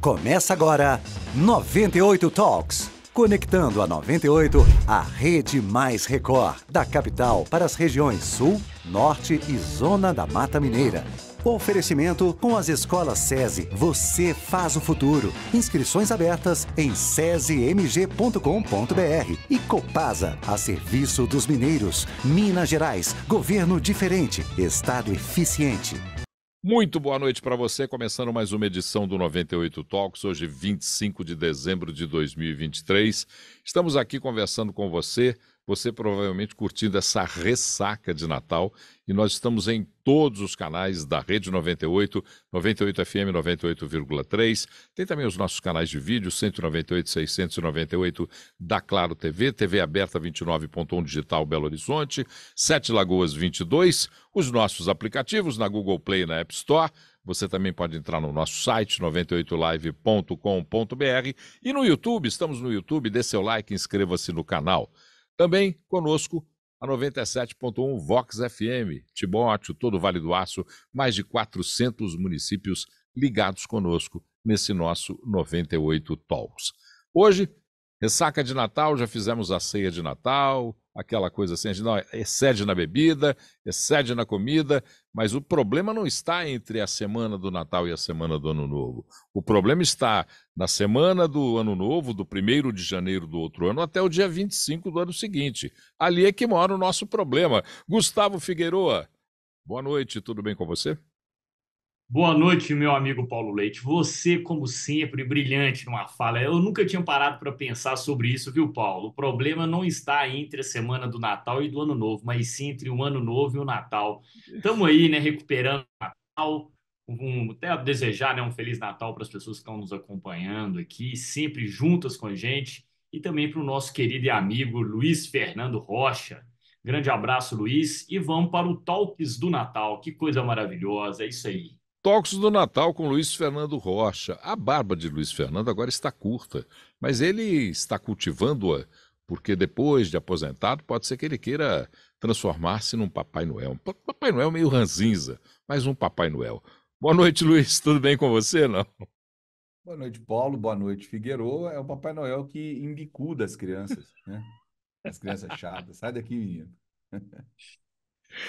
Começa agora 98 Talks. Conectando a 98, a rede mais Record, da capital para as regiões Sul, Norte e Zona da Mata Mineira. oferecimento com as escolas SESI, você faz o futuro. Inscrições abertas em sesemg.com.br e Copasa, a serviço dos mineiros. Minas Gerais, governo diferente, estado eficiente. Muito boa noite para você, começando mais uma edição do 98 Talks, hoje 25 de dezembro de 2023. Estamos aqui conversando com você, você provavelmente curtindo essa ressaca de Natal, e nós estamos em todos os canais da Rede 98, 98 FM 98,3. Tem também os nossos canais de vídeo, 198, 698 da Claro TV, TV aberta 29.1 Digital Belo Horizonte, Sete Lagoas 22, os nossos aplicativos na Google Play e na App Store. Você também pode entrar no nosso site 98live.com.br e no YouTube, estamos no YouTube, dê seu like, inscreva-se no canal. Também conosco a 97.1 Vox FM, Timóteo, todo o Vale do Aço, mais de 400 municípios ligados conosco nesse nosso 98 Talks. Hoje, ressaca de Natal, já fizemos a ceia de Natal, aquela coisa assim, a gente não, excede na bebida, excede na comida, mas o problema não está entre a semana do Natal e a semana do Ano Novo. O problema está na semana do Ano Novo, do 1 de janeiro do outro ano, até o dia 25 do ano seguinte. Ali é que mora o nosso problema. Gustavo Figueroa, boa noite, tudo bem com você? Boa noite, meu amigo Paulo Leite. Você, como sempre, brilhante numa fala. Eu nunca tinha parado para pensar sobre isso, viu, Paulo? O problema não está entre a semana do Natal e do Ano Novo, mas sim entre o Ano Novo e o Natal. Estamos aí, né, recuperando o Natal. Um, até desejar né, um Feliz Natal para as pessoas que estão nos acompanhando aqui, sempre juntas com a gente, e também para o nosso querido e amigo Luiz Fernando Rocha. Grande abraço, Luiz, e vamos para o Talks do Natal. Que coisa maravilhosa, é isso aí. Talks do Natal com Luiz Fernando Rocha. A barba de Luiz Fernando agora está curta, mas ele está cultivando-a porque depois de aposentado pode ser que ele queira transformar-se num Papai Noel. Papai Noel meio ranzinza, mas um Papai Noel. Boa noite, Luiz. Tudo bem com você, não? Boa noite, Paulo. Boa noite, Figueiredo. É o Papai Noel que embicuda as crianças, né? As crianças chatas. Sai daqui, menino.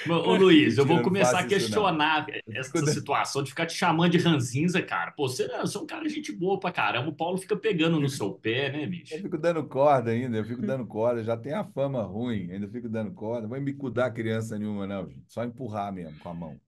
Ô, Luiz, eu vou começar a questionar essa situação de ficar te chamando de ranzinza, cara. Pô, você, você é um cara de gente boa pra caramba. O Paulo fica pegando no seu pé, né, bicho? Eu fico dando corda ainda, eu fico dando corda. Já tem a fama ruim, ainda fico dando corda. Não vai me cuidar criança nenhuma, não, gente. Só empurrar mesmo com a mão.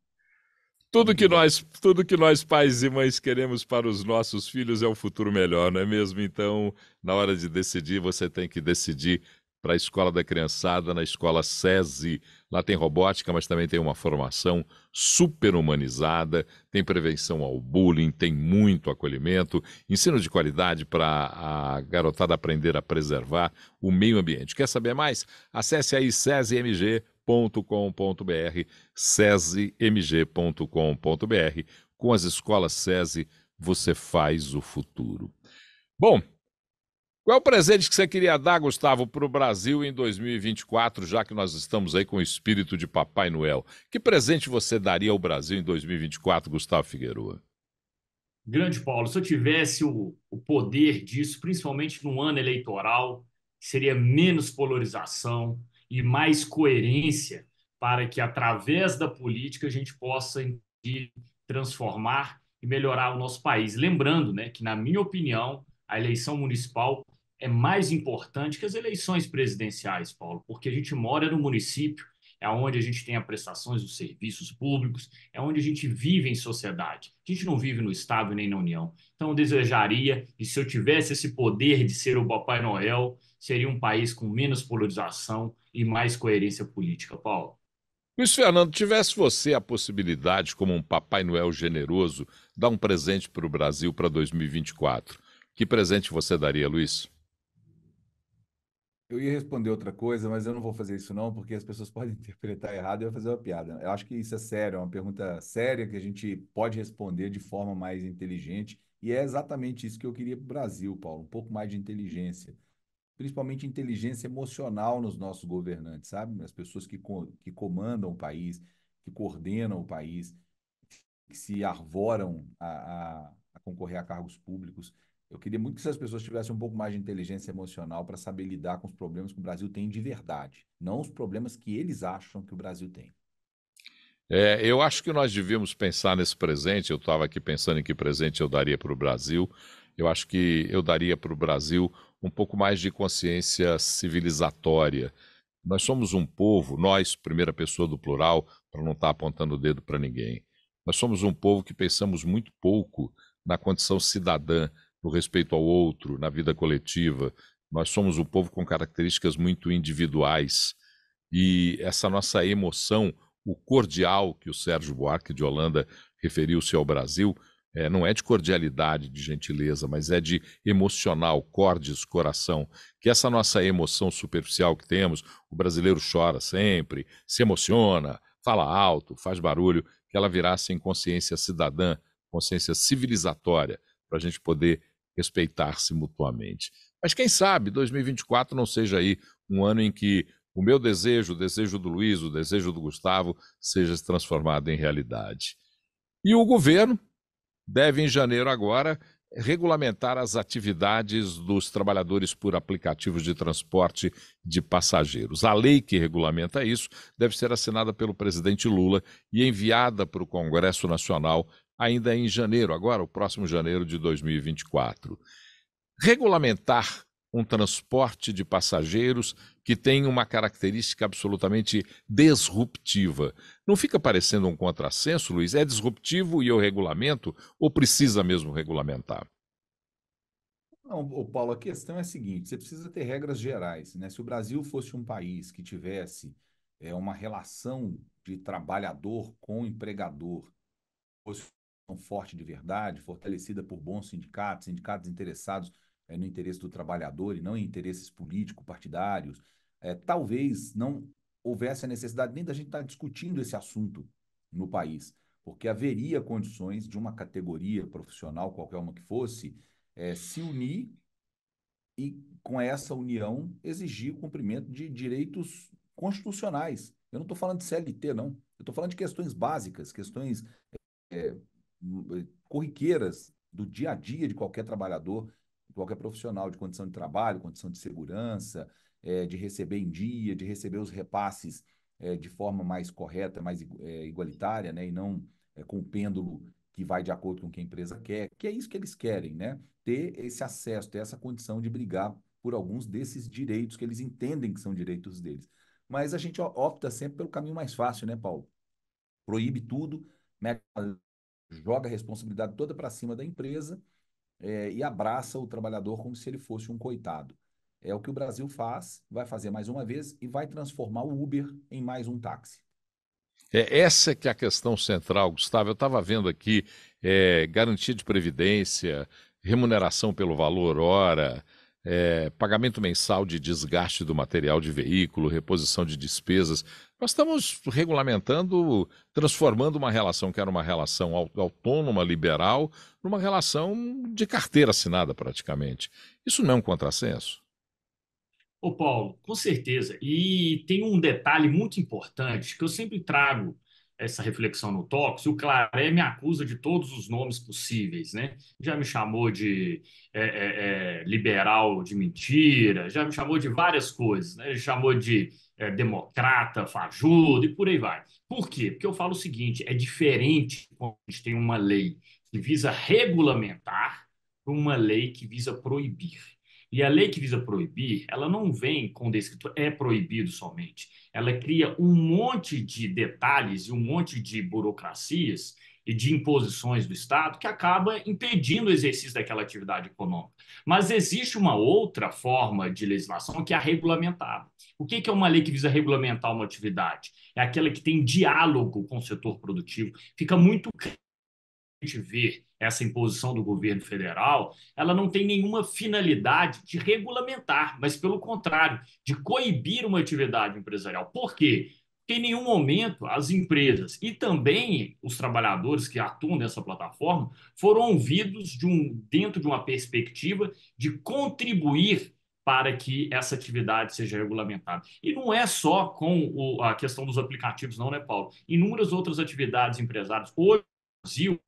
Tudo que, nós, tudo que nós pais e mães queremos para os nossos filhos é um futuro melhor, não é mesmo? Então, na hora de decidir, você tem que decidir para a escola da criançada, na escola SESI, Lá tem robótica, mas também tem uma formação super humanizada, tem prevenção ao bullying, tem muito acolhimento, ensino de qualidade para a garotada aprender a preservar o meio ambiente. Quer saber mais? Acesse aí cesemg.com.br, cesemg.com.br. Com as escolas SESI, você faz o futuro. Bom, qual é o presente que você queria dar, Gustavo, para o Brasil em 2024, já que nós estamos aí com o espírito de Papai Noel? Que presente você daria ao Brasil em 2024, Gustavo Figueroa? Grande Paulo, se eu tivesse o, o poder disso, principalmente num ano eleitoral, seria menos polarização e mais coerência para que, através da política, a gente possa transformar e melhorar o nosso país. Lembrando né, que, na minha opinião, a eleição municipal é mais importante que as eleições presidenciais, Paulo, porque a gente mora no município, é onde a gente tem as prestações dos serviços públicos, é onde a gente vive em sociedade. A gente não vive no Estado nem na União. Então, eu desejaria, e se eu tivesse esse poder de ser o Papai Noel, seria um país com menos polarização e mais coerência política, Paulo. Luiz Fernando, tivesse você a possibilidade, como um Papai Noel generoso, dar um presente para o Brasil para 2024, que presente você daria, Luiz? Eu ia responder outra coisa, mas eu não vou fazer isso não, porque as pessoas podem interpretar errado e eu fazer uma piada. Eu acho que isso é sério, é uma pergunta séria que a gente pode responder de forma mais inteligente. E é exatamente isso que eu queria para o Brasil, Paulo, um pouco mais de inteligência. Principalmente inteligência emocional nos nossos governantes, sabe? As pessoas que, co que comandam o país, que coordenam o país, que se arvoram a, a, a concorrer a cargos públicos eu queria muito que essas pessoas tivessem um pouco mais de inteligência emocional para saber lidar com os problemas que o Brasil tem de verdade, não os problemas que eles acham que o Brasil tem. É, eu acho que nós devíamos pensar nesse presente. Eu estava aqui pensando em que presente eu daria para o Brasil. Eu acho que eu daria para o Brasil um pouco mais de consciência civilizatória. Nós somos um povo, nós, primeira pessoa do plural, para não estar tá apontando o dedo para ninguém. Nós somos um povo que pensamos muito pouco na condição cidadã, no respeito ao outro, na vida coletiva. Nós somos um povo com características muito individuais. E essa nossa emoção, o cordial que o Sérgio Buarque de Holanda referiu-se ao Brasil, é, não é de cordialidade, de gentileza, mas é de emocional, cordes, coração. Que essa nossa emoção superficial que temos, o brasileiro chora sempre, se emociona, fala alto, faz barulho, que ela virasse em consciência cidadã, consciência civilizatória, para a gente poder respeitar-se mutuamente. Mas quem sabe 2024 não seja aí um ano em que o meu desejo, o desejo do Luiz, o desejo do Gustavo seja transformado em realidade. E o governo deve, em janeiro agora, regulamentar as atividades dos trabalhadores por aplicativos de transporte de passageiros. A lei que regulamenta isso deve ser assinada pelo presidente Lula e enviada para o Congresso Nacional ainda é em janeiro, agora, o próximo janeiro de 2024. Regulamentar um transporte de passageiros que tem uma característica absolutamente disruptiva. Não fica parecendo um contrassenso, Luiz? É disruptivo e eu regulamento ou precisa mesmo regulamentar? Não, Paulo, a questão é a seguinte: você precisa ter regras gerais. Né? Se o Brasil fosse um país que tivesse é, uma relação de trabalhador com empregador, fosse forte de verdade, fortalecida por bons sindicatos, sindicatos interessados é, no interesse do trabalhador e não em interesses políticos, partidários, é, talvez não houvesse a necessidade nem da gente estar tá discutindo esse assunto no país, porque haveria condições de uma categoria profissional, qualquer uma que fosse, é, se unir e, com essa união, exigir o cumprimento de direitos constitucionais. Eu não estou falando de CLT, não. Eu estou falando de questões básicas, questões é, corriqueiras do dia a dia de qualquer trabalhador, de qualquer profissional, de condição de trabalho, condição de segurança, é, de receber em dia, de receber os repasses é, de forma mais correta, mais é, igualitária, né? E não é, com o pêndulo que vai de acordo com o que a empresa quer, que é isso que eles querem, né? Ter esse acesso, ter essa condição de brigar por alguns desses direitos que eles entendem que são direitos deles. Mas a gente opta sempre pelo caminho mais fácil, né, Paulo? Proíbe tudo, mete uma joga a responsabilidade toda para cima da empresa é, e abraça o trabalhador como se ele fosse um coitado. É o que o Brasil faz, vai fazer mais uma vez e vai transformar o Uber em mais um táxi. É, essa que é a questão central, Gustavo. Eu estava vendo aqui é, garantia de previdência, remuneração pelo valor hora, é, pagamento mensal de desgaste do material de veículo, reposição de despesas. Nós estamos regulamentando, transformando uma relação que era uma relação autônoma, liberal, numa relação de carteira assinada praticamente. Isso não é um contrassenso? Ô Paulo, com certeza. E tem um detalhe muito importante que eu sempre trago essa reflexão no Tox, o Claré me acusa de todos os nomes possíveis, né? Já me chamou de é, é, é, liberal de mentira, já me chamou de várias coisas, né? Ele chamou de é, democrata, fajudo e por aí vai. Por quê? Porque eu falo o seguinte: é diferente quando a gente tem uma lei que visa regulamentar uma lei que visa proibir. E a lei que visa proibir, ela não vem com descrito é proibido somente. Ela cria um monte de detalhes e um monte de burocracias e de imposições do Estado que acaba impedindo o exercício daquela atividade econômica. Mas existe uma outra forma de legislação que é a regulamentada. O que é uma lei que visa regulamentar uma atividade? É aquela que tem diálogo com o setor produtivo. Fica muito a gente ver essa imposição do governo federal, ela não tem nenhuma finalidade de regulamentar, mas pelo contrário, de coibir uma atividade empresarial. Por quê? Porque em nenhum momento as empresas e também os trabalhadores que atuam nessa plataforma foram ouvidos de um, dentro de uma perspectiva de contribuir para que essa atividade seja regulamentada. E não é só com o, a questão dos aplicativos, não, né, Paulo? Inúmeras outras atividades empresárias. Hoje, no Brasil,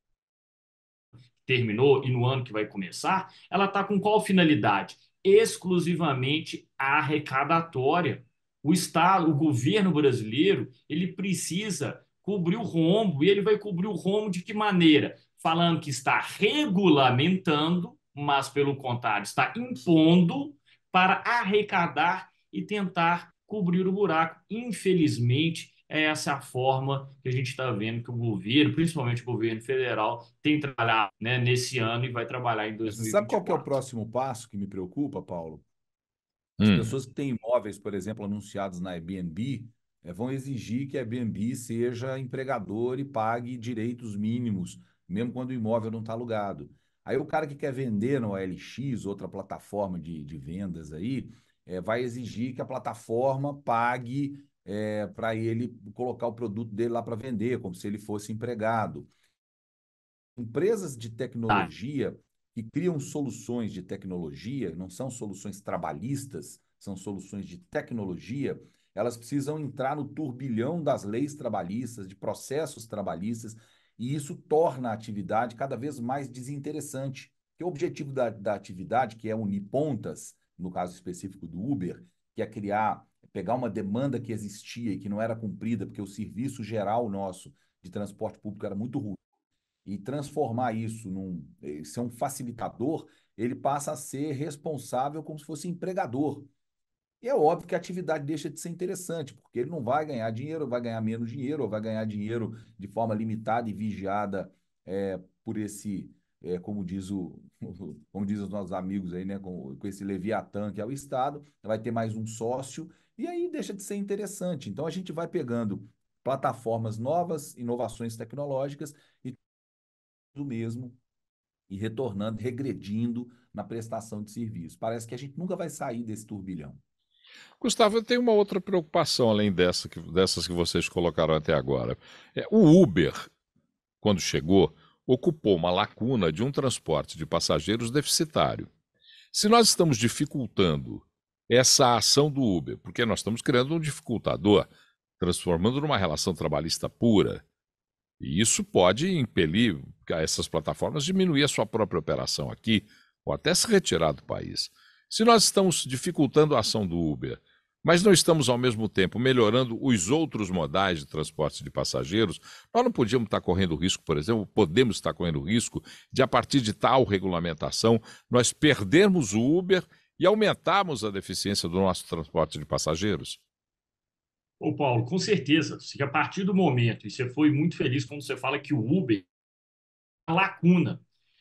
terminou e no ano que vai começar, ela está com qual finalidade? Exclusivamente arrecadatória. O Estado, o governo brasileiro, ele precisa cobrir o rombo e ele vai cobrir o rombo de que maneira? Falando que está regulamentando, mas pelo contrário, está impondo para arrecadar e tentar cobrir o buraco. Infelizmente, é essa a forma que a gente está vendo que o governo, principalmente o governo federal, tem trabalhado né, nesse ano e vai trabalhar em 2024. Sabe qual é o próximo passo que me preocupa, Paulo? As hum. pessoas que têm imóveis, por exemplo, anunciados na Airbnb, é, vão exigir que a Airbnb seja empregador e pague direitos mínimos, mesmo quando o imóvel não está alugado. Aí o cara que quer vender no OLX, outra plataforma de, de vendas aí, é, vai exigir que a plataforma pague é, eh, para ele colocar o produto dele lá para vender, como se ele fosse empregado. Empresas de tá. tecnologia que criam soluções de tecnologia, não são soluções trabalhistas, são soluções de tecnologia, elas precisam entrar no turbilhão das leis trabalhistas, de processos trabalhistas, e isso torna a atividade cada vez mais desinteressante. Que o objetivo da, da atividade, que é unir pontas, no caso específico do Uber, que é criar pegar uma demanda que existia e que não era cumprida, porque o serviço geral nosso de transporte público era muito ruim, e transformar isso num eh, ser um facilitador, ele passa a ser responsável como se fosse empregador. E é óbvio que a atividade deixa de ser interessante, porque ele não vai ganhar dinheiro, vai ganhar menos dinheiro, ou vai ganhar dinheiro de forma limitada e vigiada é, por esse, é, como diz o, como diz os nossos amigos aí, né, com, com esse Leviatã que é o Estado, vai ter mais um sócio e aí deixa de ser interessante. Então a gente vai pegando plataformas novas, inovações tecnológicas e do mesmo e retornando, regredindo na prestação de serviços Parece que a gente nunca vai sair desse turbilhão. Gustavo, eu tenho uma outra preocupação além dessa, dessas que vocês colocaram até agora. É, o Uber, quando chegou, ocupou uma lacuna de um transporte de passageiros deficitário. Se nós estamos dificultando essa ação do Uber, porque nós estamos criando um dificultador, transformando numa relação trabalhista pura. E isso pode impelir essas plataformas diminuir a sua própria operação aqui, ou até se retirar do país. Se nós estamos dificultando a ação do Uber, mas não estamos ao mesmo tempo melhorando os outros modais de transporte de passageiros, nós não podíamos estar correndo risco, por exemplo, podemos estar correndo risco de, a partir de tal regulamentação, nós perdermos o Uber e aumentarmos a deficiência do nosso transporte de passageiros? Ô Paulo, com certeza. Se a partir do momento, e você foi muito feliz quando você fala que o Uber é uma lacuna,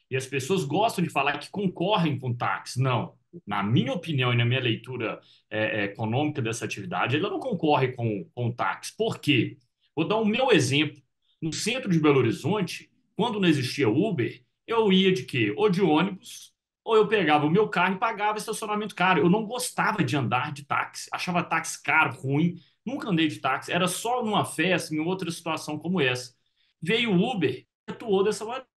e as pessoas gostam de falar que concorrem com táxi. Não. Na minha opinião e na minha leitura é, é econômica dessa atividade, ela não concorre com, com táxi. Por quê? Vou dar o um meu exemplo. No centro de Belo Horizonte, quando não existia Uber, eu ia de quê? Ou de ônibus, ou eu pegava o meu carro e pagava estacionamento caro. Eu não gostava de andar de táxi, achava táxi caro, ruim, nunca andei de táxi. Era só numa festa, em outra situação como essa. Veio o Uber, atuou dessa maneira.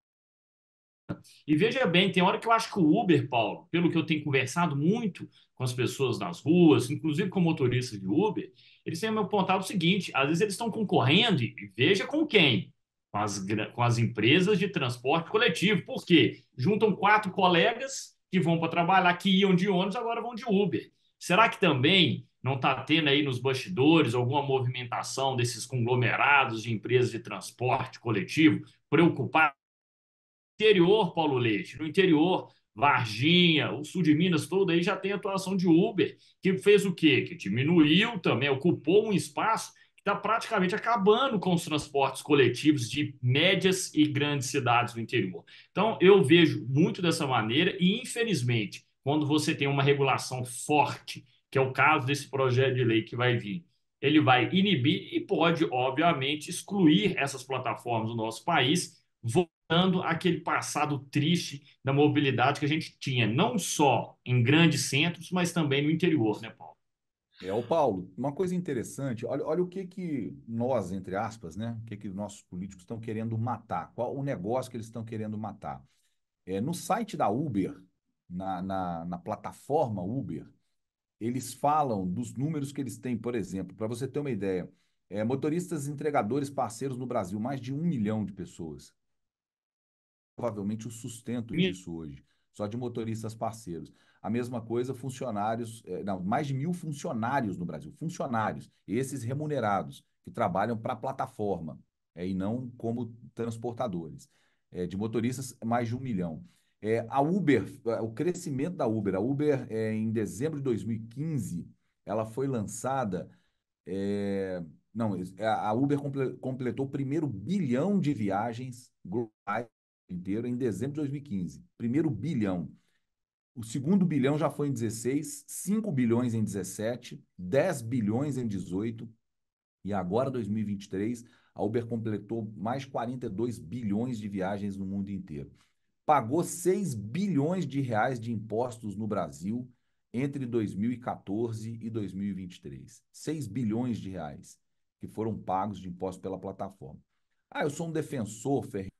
E veja bem, tem hora que eu acho que o Uber, Paulo, pelo que eu tenho conversado muito com as pessoas nas ruas, inclusive com motoristas de Uber, eles têm me apontado o seguinte: às vezes eles estão concorrendo, e veja com quem, com as, com as empresas de transporte coletivo. Por quê? Juntam quatro colegas que vão para trabalhar, que iam de ônibus, agora vão de Uber. Será que também não está tendo aí nos bastidores alguma movimentação desses conglomerados de empresas de transporte coletivo preocupados? Interior, Paulo Leite, no interior, Varginha, o sul de Minas todo aí já tem atuação de Uber, que fez o quê? Que diminuiu também, ocupou um espaço está praticamente acabando com os transportes coletivos de médias e grandes cidades do interior. Então, eu vejo muito dessa maneira e, infelizmente, quando você tem uma regulação forte, que é o caso desse projeto de lei que vai vir, ele vai inibir e pode, obviamente, excluir essas plataformas do nosso país, voltando àquele passado triste da mobilidade que a gente tinha, não só em grandes centros, mas também no interior, né, Paulo? É o Paulo. Uma coisa interessante, olha, olha o que que nós, entre aspas, né? O que que nossos políticos estão querendo matar? Qual o negócio que eles estão querendo matar? É, no site da Uber, na, na, na plataforma Uber, eles falam dos números que eles têm, por exemplo, para você ter uma ideia, é, motoristas entregadores parceiros no Brasil, mais de um milhão de pessoas. Provavelmente o sustento disso hoje, só de motoristas parceiros. A mesma coisa, funcionários, eh, não, mais de mil funcionários no Brasil, funcionários, esses remunerados, que trabalham para a plataforma é, e não como transportadores. É, de motoristas, mais de um milhão. É, a Uber, o crescimento da Uber, a Uber em dezembro de 2015, ela foi lançada. não, a Uber completou o primeiro bilhão de viagens globais inteiro em dezembro de 2015. Primeiro bilhão. O segundo bilhão já foi em 16, 5 bilhões em 17, 10 bilhões em 18 e agora 2023 a Uber completou mais 42 bilhões de viagens no mundo inteiro. Pagou 6 bilhões de reais de impostos no Brasil entre 2014 e 2023. 6 bilhões de reais que foram pagos de impostos pela plataforma. Ah, eu sou um defensor Ferreira,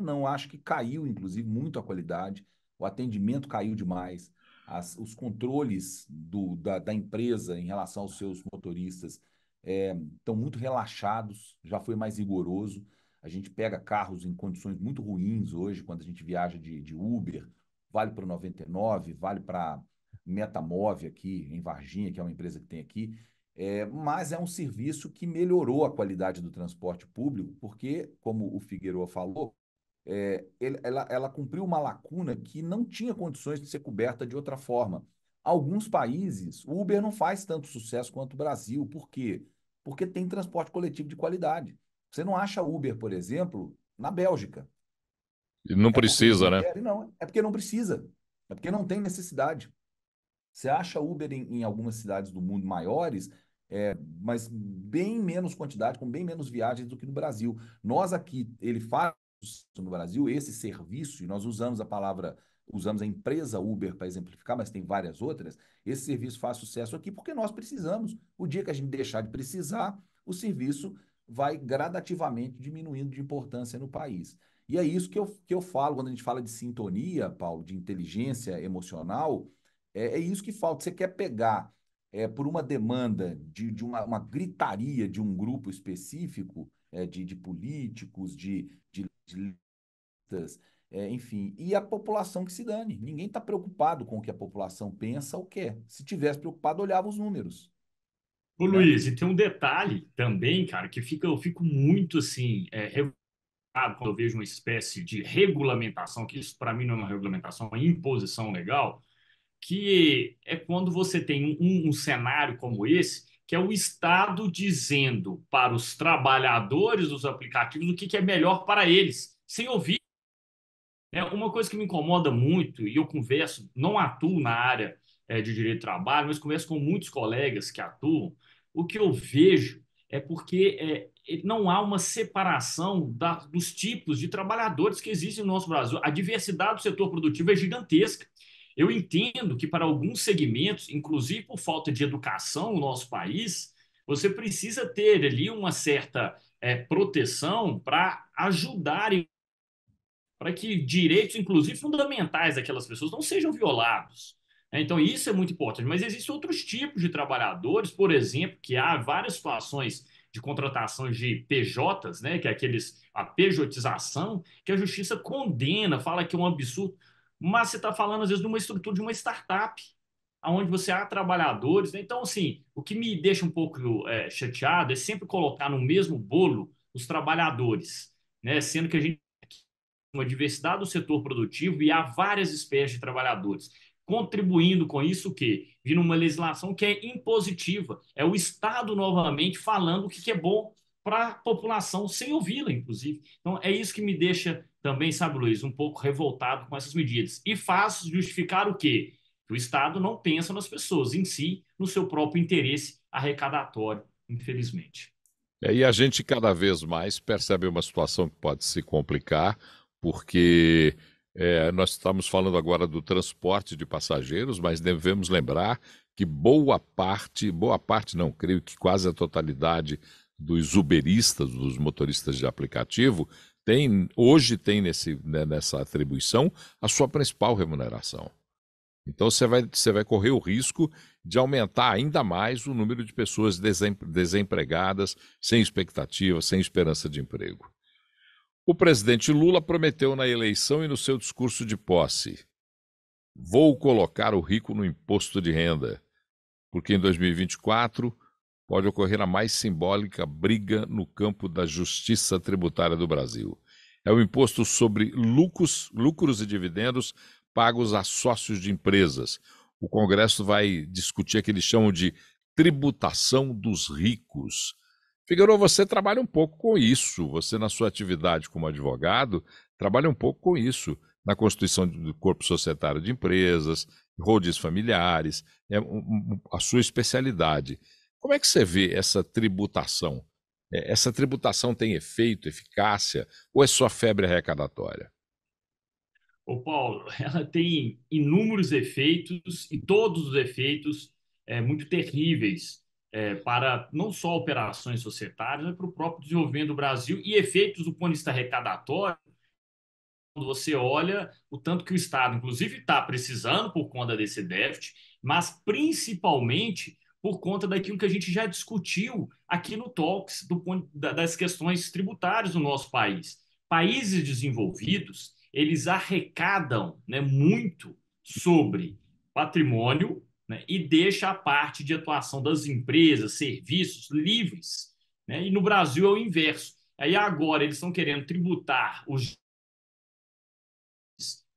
Não, acho que caiu, inclusive, muito a qualidade o atendimento caiu demais, as, os controles do, da, da, empresa em relação aos seus motoristas estão é, muito relaxados, já foi mais rigoroso. A gente pega carros em condições muito ruins hoje, quando a gente viaja de, de Uber, vale para o 99, vale para Metamove aqui em Varginha, que é uma empresa que tem aqui. É, mas é um serviço que melhorou a qualidade do transporte público, porque, como o Figueiredo falou, é, ela, ela cumpriu uma lacuna que não tinha condições de ser coberta de outra forma. Alguns países, o Uber não faz tanto sucesso quanto o Brasil. Por quê? Porque tem transporte coletivo de qualidade. Você não acha Uber, por exemplo, na Bélgica. Não é precisa, né? não, é porque não precisa. É porque não tem necessidade. Você acha Uber em, em algumas cidades do mundo maiores, é, mas bem menos quantidade, com bem menos viagens do que no Brasil. Nós aqui, ele faz no Brasil, esse serviço, e nós usamos a palavra, usamos a empresa Uber para exemplificar, mas tem várias outras, esse serviço faz sucesso aqui porque nós precisamos. O dia que a gente deixar de precisar, o serviço vai gradativamente diminuindo de importância no país. E é isso que eu, que eu falo quando a gente fala de sintonia, Paulo, de inteligência emocional, é, é isso que falta. Você quer pegar é, por uma demanda de, de uma, uma gritaria de um grupo específico, é, de, de, políticos, de, de, de é, enfim, e a população que se dane. Ninguém está preocupado com o que a população pensa ou quer. Se tivesse preocupado, olhava os números. Ô, né? Luiz, e tem um detalhe também, cara, que fica, eu fico muito assim, é, revoltado quando eu vejo uma espécie de regulamentação, que isso para mim não é uma regulamentação, é uma imposição legal, que é quando você tem um, um cenário como esse que é o Estado dizendo para os trabalhadores dos aplicativos o que, é melhor para eles, sem ouvir. É uma coisa que me incomoda muito, e eu converso, não atuo na área eh, de direito do trabalho, mas converso com muitos colegas que atuam, o que eu vejo é porque eh, não há uma separação dos tipos de trabalhadores que existem no nosso Brasil. A diversidade do setor produtivo é gigantesca. Eu entendo que para alguns segmentos, inclusive por falta de educação no nosso país, você precisa ter ali uma certa é, proteção para ajudar para que direitos, inclusive fundamentais daquelas pessoas, não sejam violados. Né? Então, isso é muito importante. Mas existem outros tipos de trabalhadores, por exemplo, que há várias situações de contratação de PJs, né, que é aqueles, a pejotização, que a justiça condena, fala que é um absurdo mas você está falando, às vezes, de uma estrutura de uma startup, onde você há trabalhadores. Né? Então, assim, o que me deixa um pouco é, chateado é sempre colocar no mesmo bolo os trabalhadores, né? sendo que a gente uma diversidade do setor produtivo e há várias espécies de trabalhadores contribuindo com isso o que vira uma legislação que é impositiva. É o Estado novamente falando o que é bom para a população sem ouvi-la, inclusive. Então é isso que me deixa também, sabe, Luiz, um pouco revoltado com essas medidas. E faz justificar o quê? Que o Estado não pensa nas pessoas, em si, no seu próprio interesse arrecadatório, infelizmente. É, e a gente cada vez mais percebe uma situação que pode se complicar, porque é, nós estamos falando agora do transporte de passageiros, mas devemos lembrar que boa parte, boa parte não, creio que quase a totalidade dos uberistas, dos motoristas de aplicativo, tem, hoje tem nesse, né, nessa atribuição a sua principal remuneração. Então você vai, você vai correr o risco de aumentar ainda mais o número de pessoas desempregadas, sem expectativa, sem esperança de emprego. O presidente Lula prometeu na eleição e no seu discurso de posse: vou colocar o rico no imposto de renda, porque em 2024 pode ocorrer a mais simbólica briga no campo da justiça tributária do Brasil. É o imposto sobre lucros, lucros e dividendos pagos a sócios de empresas. O Congresso vai discutir o que eles chamam de tributação dos ricos. Figueiredo, você trabalha um pouco com isso. Você, na sua atividade como advogado, trabalha um pouco com isso. Na constituição do corpo societário de empresas, holdings familiares, é a sua especialidade. Como é que você vê essa tributação? É, essa tributação tem efeito, eficácia, ou é só febre arrecadatória? Ô Paulo, ela tem inúmeros efeitos e todos os efeitos é, muito terríveis é, para não só operações societárias, mas para o próprio desenvolvimento do Brasil e efeitos do ponto de vista arrecadatório. Quando você olha o tanto que o Estado, inclusive, está precisando por conta desse déficit, mas principalmente por conta daquilo que a gente já discutiu aqui no Talks do, das questões tributárias do nosso país. Países desenvolvidos, eles arrecadam né, muito sobre patrimônio né, e deixa a parte de atuação das empresas, serviços livres. Né, e no Brasil é o inverso. Aí agora eles estão querendo tributar os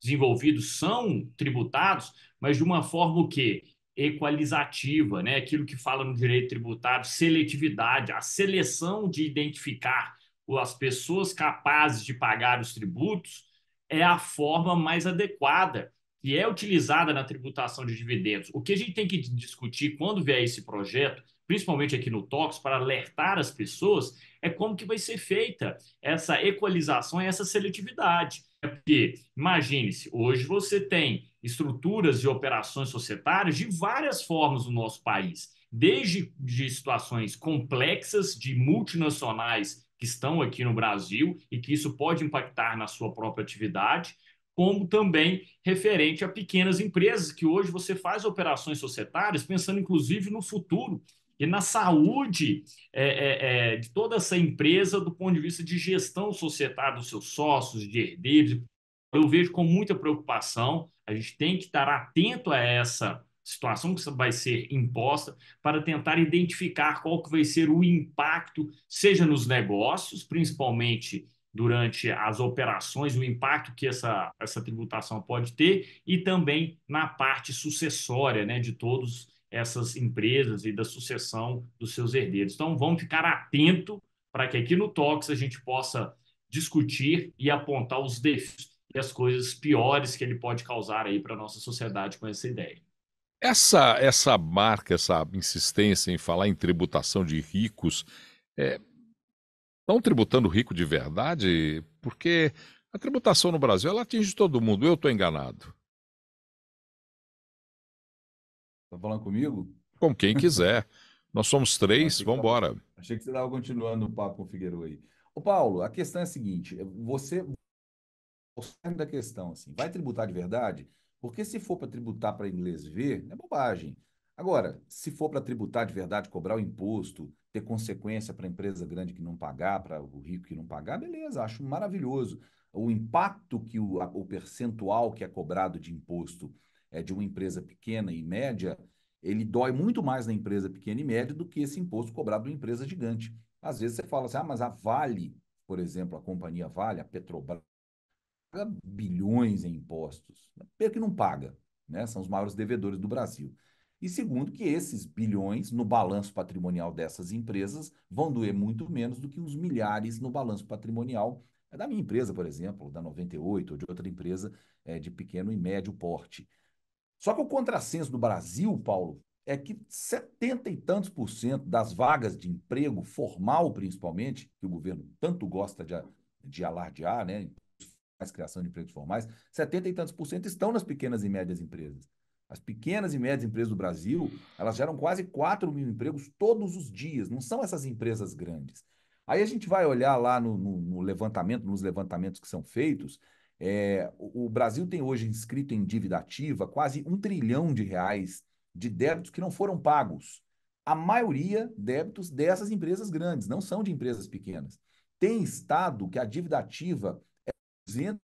desenvolvidos são tributados, mas de uma forma o quê? equalizativa, né? aquilo que fala no direito tributário, seletividade, a seleção de identificar as pessoas capazes de pagar os tributos é a forma mais adequada que é utilizada na tributação de dividendos. O que a gente tem que discutir quando vier esse projeto, principalmente aqui no TOX, para alertar as pessoas, é como que vai ser feita essa equalização e essa seletividade. É porque, imagine-se, hoje você tem estruturas de operações societárias de várias formas no nosso país, desde de situações complexas de multinacionais que estão aqui no Brasil e que isso pode impactar na sua própria atividade, como também referente a pequenas empresas que hoje você faz operações societárias pensando inclusive no futuro e na saúde é, é, é, de toda essa empresa do ponto de vista de gestão societária dos seus sócios, de herdeiros, eu vejo com muita preocupação. A gente tem que estar atento a essa situação que vai ser imposta para tentar identificar qual que vai ser o impacto, seja nos negócios, principalmente durante as operações, o impacto que essa, essa tributação pode ter e também na parte sucessória né, de todas essas empresas e da sucessão dos seus herdeiros. Então, vamos ficar atento para que aqui no TOX a gente possa discutir e apontar os defeitos e as coisas piores que ele pode causar aí para nossa sociedade com essa ideia. Essa, essa marca, essa insistência em falar em tributação de ricos, é, estão tributando rico de verdade? Porque a tributação no Brasil ela atinge todo mundo. Eu estou enganado. Está falando comigo? Com quem quiser. Nós somos ah, três, vamos embora. Achei que você estava continuando o papo com o Figueiredo aí. Ô Paulo, a questão é a seguinte: é, você, cerne da questão, assim. Vai tributar de verdade? Porque se for para tributar para inglês ver, é bobagem. Agora, se for para tributar de verdade, cobrar o imposto, ter consequência para a empresa grande que não pagar, para o rico que não pagar, beleza, acho maravilhoso. O impacto que o, o percentual que é cobrado de imposto é de uma empresa pequena e média, ele dói muito mais na empresa pequena e média do que esse imposto cobrado de uma empresa gigante. Às vezes você fala assim, ah, mas a Vale, por exemplo, a companhia Vale, a Petrobras, paga bilhões em impostos. Primeiro que não paga, né? São os maiores devedores do Brasil. E segundo que esses bilhões no balanço patrimonial dessas empresas vão doer muito menos do que uns milhares no balanço patrimonial da minha empresa, por exemplo, da 98 ou de outra empresa é, de pequeno e médio porte. Só que o contrassenso do Brasil, Paulo, é que setenta e tantos por cento das vagas de emprego formal, principalmente, que o governo tanto gosta de, de alardear, né? criação de empregos formais, 70 e tantos por cento estão nas pequenas e médias empresas. As pequenas e médias empresas do Brasil, elas geram quase 4 mil empregos todos os dias, não são essas empresas grandes. Aí a gente vai olhar lá no, no, no levantamento, nos levantamentos que são feitos, é, o, o Brasil tem hoje inscrito em dívida ativa quase um trilhão de reais de débitos que não foram pagos. A maioria débitos dessas empresas grandes, não são de empresas pequenas. Tem estado que a dívida ativa 200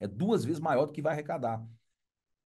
é duas vezes maior do que vai arrecadar.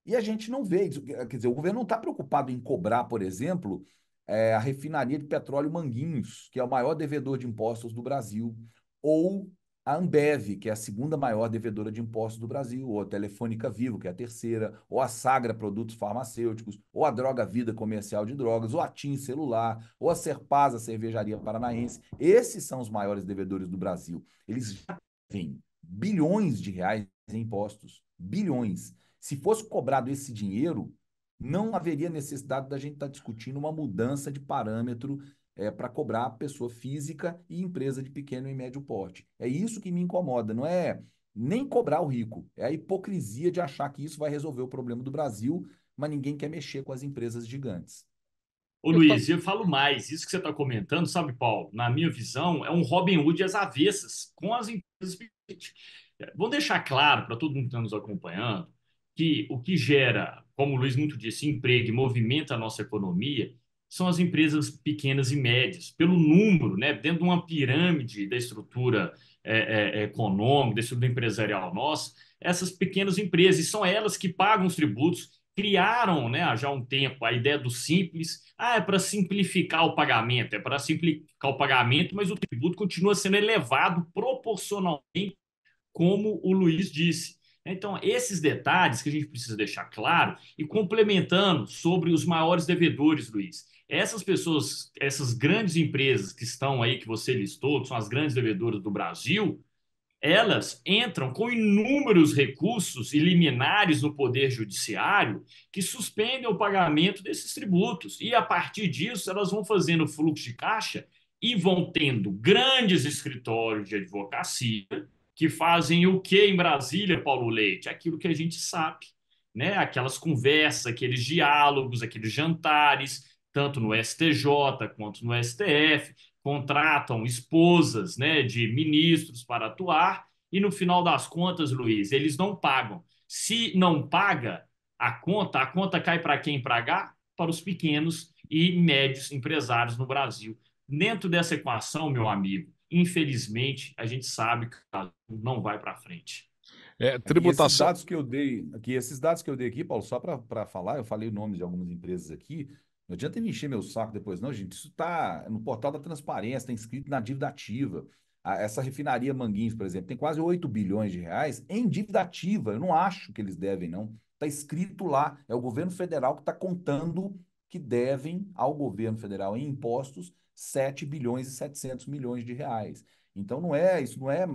E a gente não vê isso. Quer dizer, o governo não está preocupado em cobrar, por exemplo, é, a refinaria de petróleo Manguinhos, que é o maior devedor de impostos do Brasil, ou a Ambev, que é a segunda maior devedora de impostos do Brasil, ou a Telefônica Vivo, que é a terceira, ou a Sagra Produtos Farmacêuticos, ou a Droga Vida Comercial de Drogas, ou a TIM Celular, ou a Serpaz, a Cervejaria Paranaense. Esses são os maiores devedores do Brasil. Eles já têm bilhões de reais em impostos. Bilhões. Se fosse cobrado esse dinheiro, não haveria necessidade da gente estar discutindo uma mudança de parâmetro é, para cobrar pessoa física e empresa de pequeno e médio porte. É isso que me incomoda, não é nem cobrar o rico, é a hipocrisia de achar que isso vai resolver o problema do Brasil, mas ninguém quer mexer com as empresas gigantes. Ô eu Luiz, eu falo mais, isso que você está comentando, sabe, Paulo, na minha visão, é um Robin Hood às avessas com as empresas Vamos é, deixar claro para todo mundo que está nos acompanhando que o que gera, como o Luiz muito disse, emprego e movimenta a nossa economia são as empresas pequenas e médias, pelo número, né? dentro de uma pirâmide da estrutura é, é, é, econômica, da estrutura empresarial nossa, essas pequenas empresas, e são elas que pagam os tributos, criaram né, já um tempo a ideia do simples, ah, é para simplificar o pagamento, é para simplificar o pagamento, mas o tributo continua sendo elevado proporcionalmente, como o Luiz disse. Então, esses detalhes que a gente precisa deixar claro e complementando sobre os maiores devedores, Luiz essas pessoas, essas grandes empresas que estão aí, que você listou, que são as grandes devedoras do Brasil, elas entram com inúmeros recursos e liminares no Poder Judiciário que suspendem o pagamento desses tributos. E, a partir disso, elas vão fazendo fluxo de caixa e vão tendo grandes escritórios de advocacia que fazem o que em Brasília, Paulo Leite? Aquilo que a gente sabe, né? aquelas conversas, aqueles diálogos, aqueles jantares tanto no STJ quanto no STF, contratam esposas né, de ministros para atuar e, no final das contas, Luiz, eles não pagam. Se não paga a conta, a conta cai para quem pagar? Para os pequenos e médios empresários no Brasil. Dentro dessa equação, meu amigo, infelizmente, a gente sabe que não vai para frente. É, é tributação. esses dados que eu dei aqui, esses dados que eu dei aqui, Paulo, só para falar, eu falei o nome de algumas empresas aqui, não adianta me encher meu saco depois, não, gente. Isso está no portal da transparência, está inscrito na dívida ativa. Essa refinaria Manguinhos, por exemplo, tem quase 8 bilhões de reais em dívida ativa. Eu não acho que eles devem, não. Está escrito lá. É o governo federal que está contando que devem ao governo federal em impostos 7 bilhões e 700 milhões de reais. Então não é, isso não é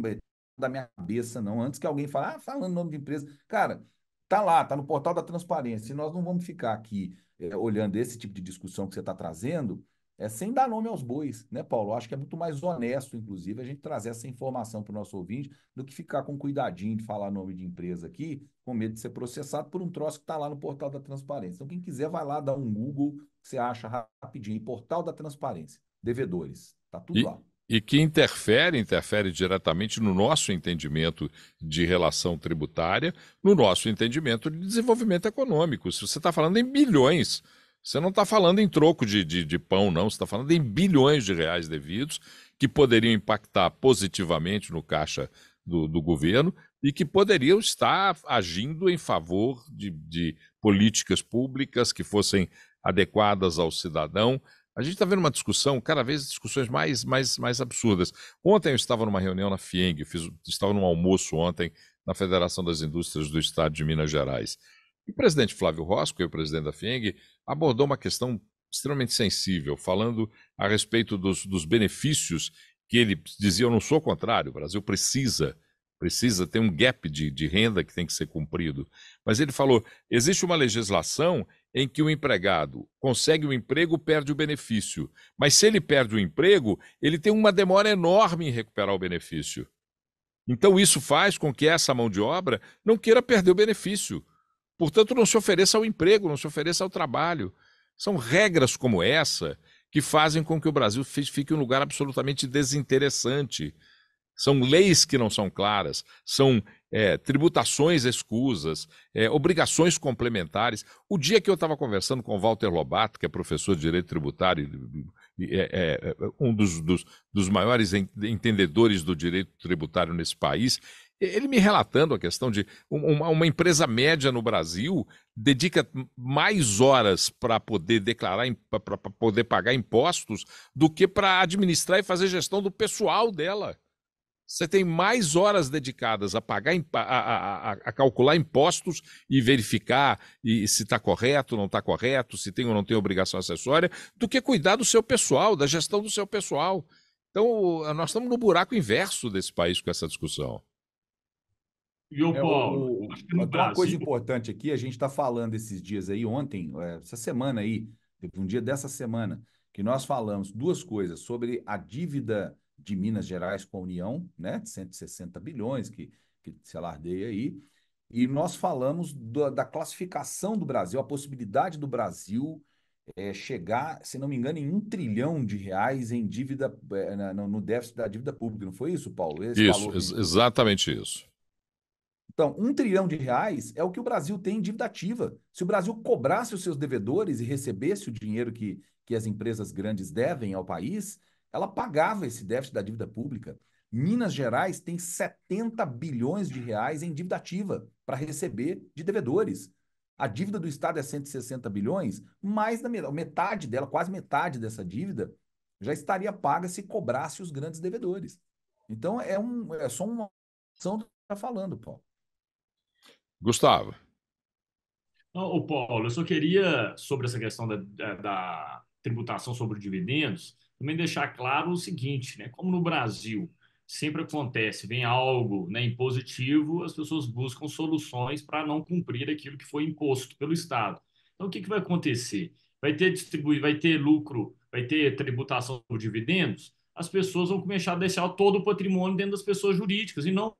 da minha cabeça, não. Antes que alguém fale, ah, falando nome de empresa. Cara, Está lá, está no portal da transparência. Se nós não vamos ficar aqui é, olhando esse tipo de discussão que você está trazendo, é sem dar nome aos bois, né, Paulo? Eu acho que é muito mais honesto, inclusive, a gente trazer essa informação para o nosso ouvinte do que ficar com cuidadinho de falar nome de empresa aqui, com medo de ser processado por um troço que está lá no portal da transparência. Então, quem quiser, vai lá, dar um Google, você acha rapidinho, portal da transparência, devedores, tá tudo e, lá e que interfere, interfere diretamente no nosso entendimento de relação tributária, no nosso entendimento de desenvolvimento econômico. Se você está falando em bilhões, você não está falando em troco de, de, de pão, não, você está falando em bilhões de reais devidos que poderiam impactar positivamente no caixa do, do governo e que poderiam estar agindo em favor de, de políticas públicas que fossem adequadas ao cidadão, a gente está vendo uma discussão, cada vez discussões mais, mais, mais absurdas. Ontem eu estava numa reunião na FIENG, fiz, estava num almoço ontem na Federação das Indústrias do Estado de Minas Gerais. E o presidente Flávio Rosco, e o presidente da FIENG, abordou uma questão extremamente sensível, falando a respeito dos, dos benefícios que ele dizia, eu não sou contrário, o Brasil precisa precisa ter um gap de, de renda que tem que ser cumprido. Mas ele falou: existe uma legislação em que o empregado consegue o um emprego, perde o benefício. Mas se ele perde o emprego, ele tem uma demora enorme em recuperar o benefício. Então, isso faz com que essa mão de obra não queira perder o benefício. Portanto, não se ofereça ao emprego, não se ofereça ao trabalho. São regras como essa que fazem com que o Brasil fique um lugar absolutamente desinteressante são leis que não são claras, são é, tributações escusas, é, obrigações complementares. O dia que eu estava conversando com o Walter Lobato, que é professor de Direito Tributário, é, um dos, dos, dos maiores entendedores do direito tributário nesse país, ele me relatando a questão de uma, uma, empresa média no Brasil dedica mais horas para poder declarar, para poder pagar impostos, do que para administrar e fazer gestão do pessoal dela você tem mais horas dedicadas a pagar, a, a, a, calcular impostos e verificar e, se está correto, não está correto, se tem ou não tem obrigação acessória, do que cuidar do seu pessoal, da gestão do seu pessoal. Então, nós estamos no buraco inverso desse país com essa discussão. E o é, Paulo, uma coisa importante aqui, a gente está falando esses dias aí, ontem, é, essa semana aí, um dia dessa semana, que nós falamos duas coisas sobre a dívida de Minas Gerais com a União, né, de 160 bilhões que, que se alardeia aí, e nós falamos do, da classificação do Brasil, a possibilidade do Brasil é, chegar, se não me engano, em um trilhão de reais em dívida, é, no, no déficit da dívida pública, não foi isso, Paulo? Esse isso, ex exatamente isso. Então, um trilhão de reais é o que o Brasil tem em dívida ativa. Se o Brasil cobrasse os seus devedores e recebesse o dinheiro que, que as empresas grandes devem ao país, ela pagava esse déficit da dívida pública. Minas Gerais tem 70 bilhões de reais em dívida ativa para receber de devedores. A dívida do Estado é 160 bilhões, mais da metade dela, quase metade dessa dívida, já estaria paga se cobrasse os grandes devedores. Então é, um, é só uma opção do que está falando, Paulo. Gustavo. O Paulo, eu só queria, sobre essa questão da, da tributação sobre dividendos, também deixar claro o seguinte, né? Como no Brasil sempre acontece, vem algo né, impositivo, as pessoas buscam soluções para não cumprir aquilo que foi imposto pelo Estado. Então, o que, que vai acontecer? Vai ter distribuir, vai ter lucro, vai ter tributação por dividendos? As pessoas vão começar a deixar todo o patrimônio dentro das pessoas jurídicas e não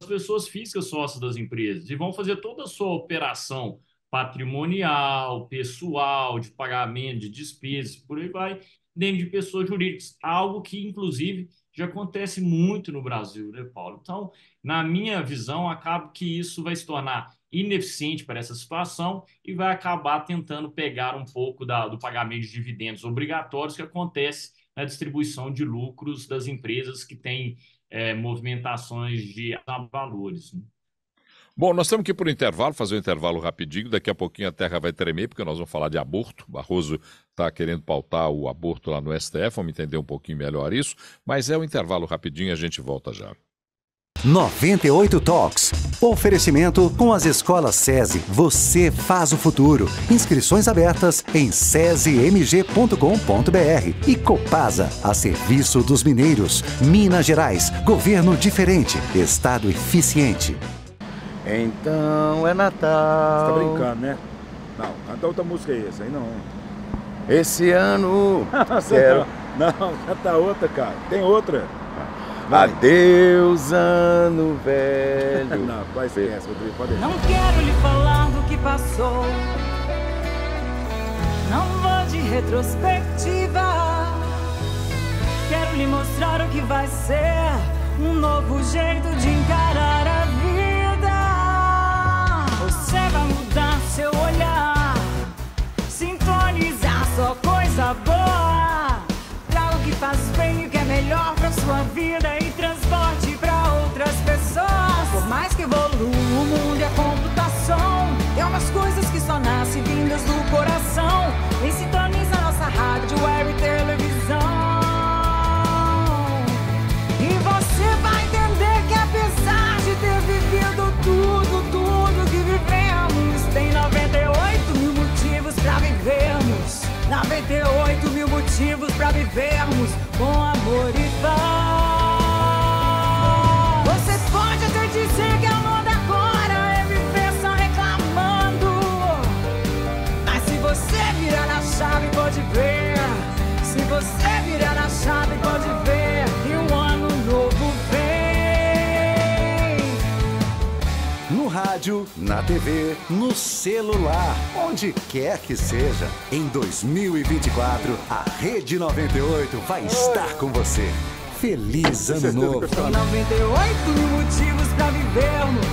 as pessoas físicas sócias das empresas e vão fazer toda a sua operação patrimonial, pessoal, de pagamento de despesas, por aí vai, dentro de pessoas jurídicas. Algo que, inclusive, já acontece muito no Brasil, né, Paulo? Então, na minha visão, acabo que isso vai se tornar ineficiente para essa situação e vai acabar tentando pegar um pouco da, do pagamento de dividendos obrigatórios que acontece na distribuição de lucros das empresas que têm é, movimentações de valores. Né? Bom, nós temos que ir para o intervalo, fazer um intervalo rapidinho. Daqui a pouquinho a terra vai tremer, porque nós vamos falar de aborto. Barroso está querendo pautar o aborto lá no STF, vamos entender um pouquinho melhor isso. Mas é o um intervalo rapidinho, a gente volta já. 98 Talks. Oferecimento com as escolas SESI. Você faz o futuro. Inscrições abertas em sesimg.com.br e Copasa, a serviço dos mineiros. Minas Gerais, governo diferente, estado eficiente. Então é Natal. Você tá brincando, né? Não, canta outra música aí, essa aí não. Esse ano. quero... Não, não, canta outra, cara. Tem outra. Vai. Adeus, ano velho. não, ser essa, Rodrigo, pode deixar. Não quero lhe falar do que passou. Não vou de retrospectiva. Quero lhe mostrar o que vai ser. Um novo jeito de encarar. melhor pra sua vida e transporte pra outras pessoas. Por mais que evolua o mundo e é a computação, tem é umas coisas que só nascem vindas do coração. E sintoniza nossa rádio, web e televisão. E você vai entender que apesar de ter vivido tudo, tudo que vivemos, tem 98 mil motivos pra vivermos. 98 mil motivos pra vivermos com amor e paz. rádio, na TV, no celular, onde quer que seja. Em 2024, a Rede 98 vai estar com você. Feliz Ano Novo! 98 mil motivos pra vivermos,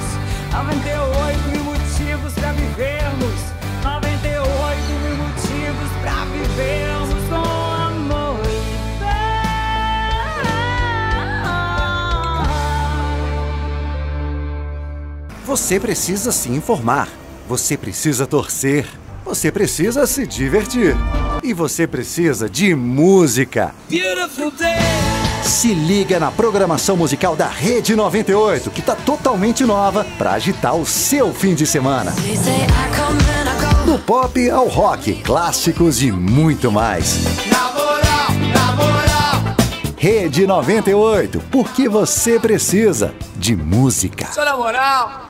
98 mil motivos pra vivermos. Você precisa se informar. Você precisa torcer. Você precisa se divertir. E você precisa de música. Beautiful day. Se liga na programação musical da Rede 98, que está totalmente nova para agitar o seu fim de semana. Do pop ao rock, clássicos e muito mais. Na moral, na moral. Rede 98, porque você precisa de música. Só é na moral.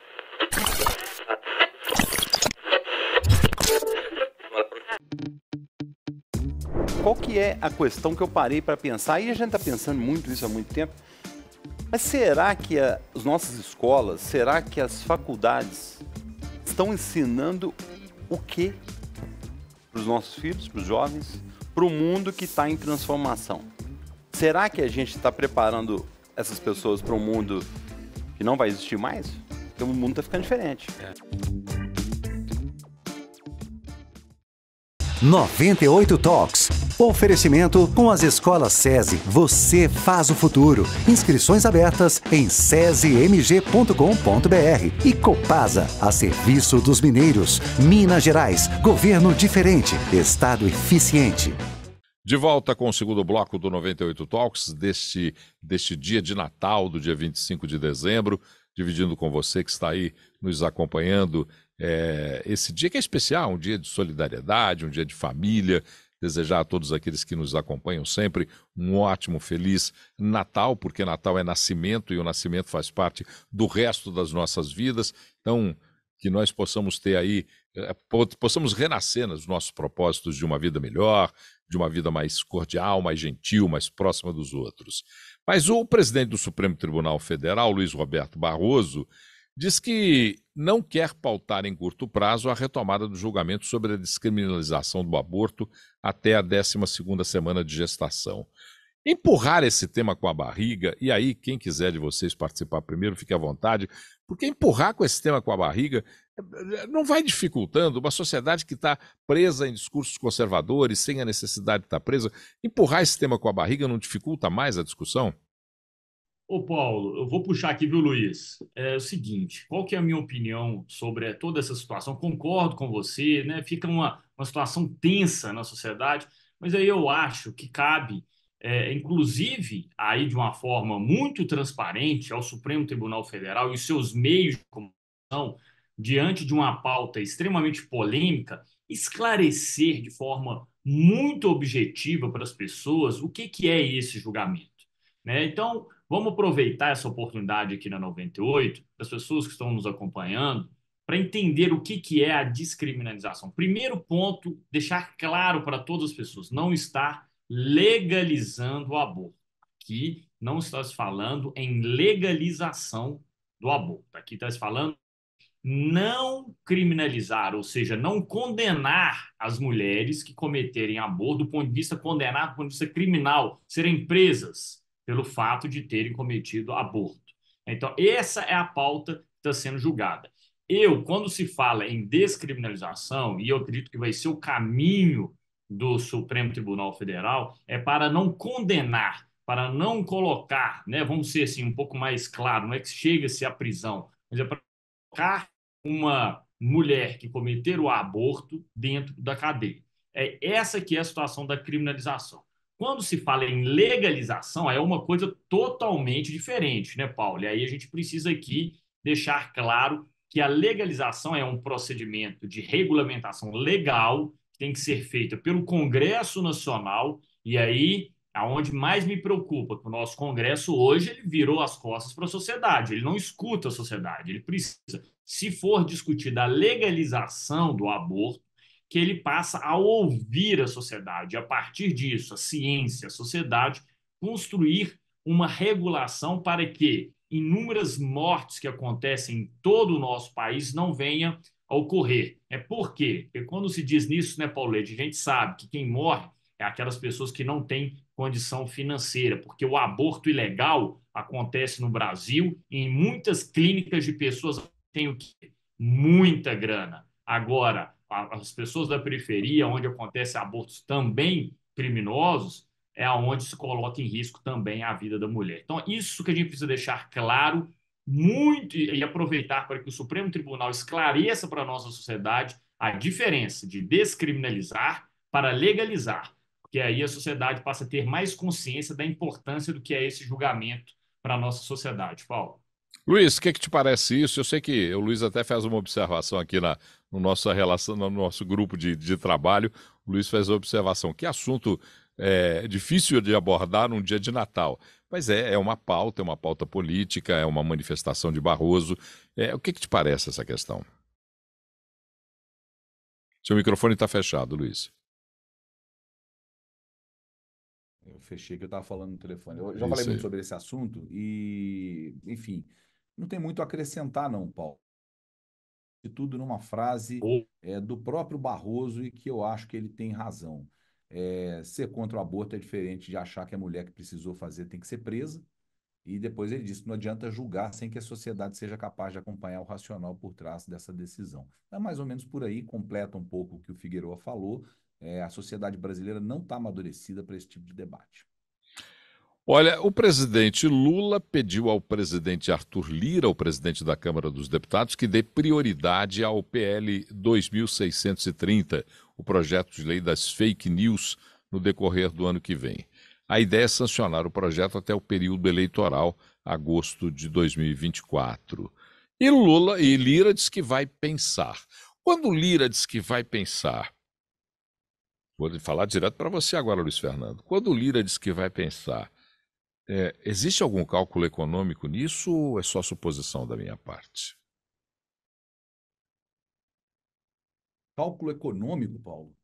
qual que é a questão que eu parei para pensar, e a gente está pensando muito isso há muito tempo, mas será que a, as nossas escolas, será que as faculdades estão ensinando o que para os nossos filhos, para os jovens, para o mundo que está em transformação? Será que a gente está preparando essas pessoas para um mundo que não vai existir mais? Porque o mundo está ficando diferente. 98 é. Talks. Oferecimento com as escolas SESI. Você faz o futuro. Inscrições abertas em sesemg.com.br e Copasa, a serviço dos mineiros. Minas Gerais, governo diferente, estado eficiente. De volta com o segundo bloco do 98 Talks deste, deste dia de Natal, do dia 25 de dezembro, dividindo com você que está aí nos acompanhando é, esse dia que é especial, um dia de solidariedade, um dia de família, desejar a todos aqueles que nos acompanham sempre um ótimo, feliz Natal, porque Natal é nascimento e o nascimento faz parte do resto das nossas vidas. Então, que nós possamos ter aí, eh, possamos renascer nos nossos propósitos de uma vida melhor, de uma vida mais cordial, mais gentil, mais próxima dos outros. Mas o presidente do Supremo Tribunal Federal, Luiz Roberto Barroso, diz que não quer pautar em curto prazo a retomada do julgamento sobre a descriminalização do aborto até a 12ª semana de gestação. Empurrar esse tema com a barriga, e aí quem quiser de vocês participar primeiro, fique à vontade, porque empurrar com esse tema com a barriga eh, não vai dificultando uma sociedade que está presa em discursos conservadores, sem a necessidade de estar tá presa. Empurrar esse tema com a barriga não dificulta mais a discussão? Ô Paulo, eu vou puxar aqui, viu, Luiz? É o seguinte, qual que é a minha opinião sobre é, toda essa situação? Concordo com você, né? Fica uma, uma situação tensa na sociedade, mas aí eu acho que cabe, é, inclusive, aí de uma forma muito transparente ao Supremo Tribunal Federal e os seus meios de comunicação, diante de uma pauta extremamente polêmica, esclarecer de forma muito objetiva para as pessoas o que, que é esse julgamento. Né? Então, Vamos aproveitar essa oportunidade aqui na 98, das pessoas que estão nos acompanhando, para entender o que, que é a descriminalização. Primeiro ponto, deixar claro para todas as pessoas, não está legalizando o aborto. Aqui não está se falando em legalização do aborto. Aqui está se falando não criminalizar, ou seja, não condenar as mulheres que cometerem aborto do ponto de vista condenado, do ponto de vista criminal, serem presas, pelo fato de terem cometido aborto. Então, essa é a pauta que está sendo julgada. Eu, quando se fala em descriminalização, e eu acredito que vai ser o caminho do Supremo Tribunal Federal, é para não condenar, para não colocar, né, vamos ser assim, um pouco mais claro, não é que chega-se à prisão, mas é para colocar uma mulher que cometer o aborto dentro da cadeia. É essa que é a situação da criminalização. Quando se fala em legalização, é uma coisa totalmente diferente, né, Paulo? E aí a gente precisa aqui deixar claro que a legalização é um procedimento de regulamentação legal que tem que ser feita pelo Congresso Nacional e aí aonde mais me preocupa que o nosso Congresso hoje ele virou as costas para a sociedade, ele não escuta a sociedade, ele precisa, se for discutida a legalização do aborto, que ele passa a ouvir a sociedade, a partir disso, a ciência, a sociedade, construir uma regulação para que inúmeras mortes que acontecem em todo o nosso país não venham a ocorrer. É por quê? Porque quando se diz nisso, né, Paulete, a gente sabe que quem morre é aquelas pessoas que não têm condição financeira, porque o aborto ilegal acontece no Brasil em muitas clínicas de pessoas que têm o quê? Muita grana. Agora, as pessoas da periferia, onde acontece abortos também criminosos, é onde se coloca em risco também a vida da mulher. Então, isso que a gente precisa deixar claro muito e aproveitar para que o Supremo Tribunal esclareça para a nossa sociedade a diferença de descriminalizar para legalizar, porque aí a sociedade passa a ter mais consciência da importância do que é esse julgamento para a nossa sociedade. Paulo. Luiz, o que, é que, te parece isso? Eu sei que o Luiz até fez uma observação aqui na, no nossa relação, no nosso grupo de, de trabalho, o Luiz fez a observação. Que assunto é, difícil de abordar num dia de Natal. Mas é, é uma pauta, é uma pauta política, é uma manifestação de Barroso. É, o que, que te parece essa questão? Seu microfone está fechado, Luiz. Eu fechei que eu estava falando no telefone. Eu já Isso falei muito sobre esse assunto e, enfim, não tem muito a acrescentar, não, Paulo de tudo numa frase é, do próprio Barroso e que eu acho que ele tem razão. É, ser contra o aborto é diferente de achar que a mulher que precisou fazer tem que ser presa. E depois ele disse: não adianta julgar sem que a sociedade seja capaz de acompanhar o racional por trás dessa decisão. É mais ou menos por aí, completa um pouco o que o Figueiredo falou. É, a sociedade brasileira não está amadurecida para esse tipo de debate. Olha, o presidente Lula pediu ao presidente Arthur Lira, o presidente da Câmara dos Deputados, que dê prioridade ao PL 2630, o projeto de lei das fake news, no decorrer do ano que vem. A ideia é sancionar o projeto até o período eleitoral, agosto de 2024. E Lula e Lira diz que vai pensar. Quando Lira diz que vai pensar, vou falar direto para você agora, Luiz Fernando. Quando Lira diz que vai pensar é, existe algum cálculo econômico nisso ou é só suposição da minha parte? Cálculo econômico, Paulo?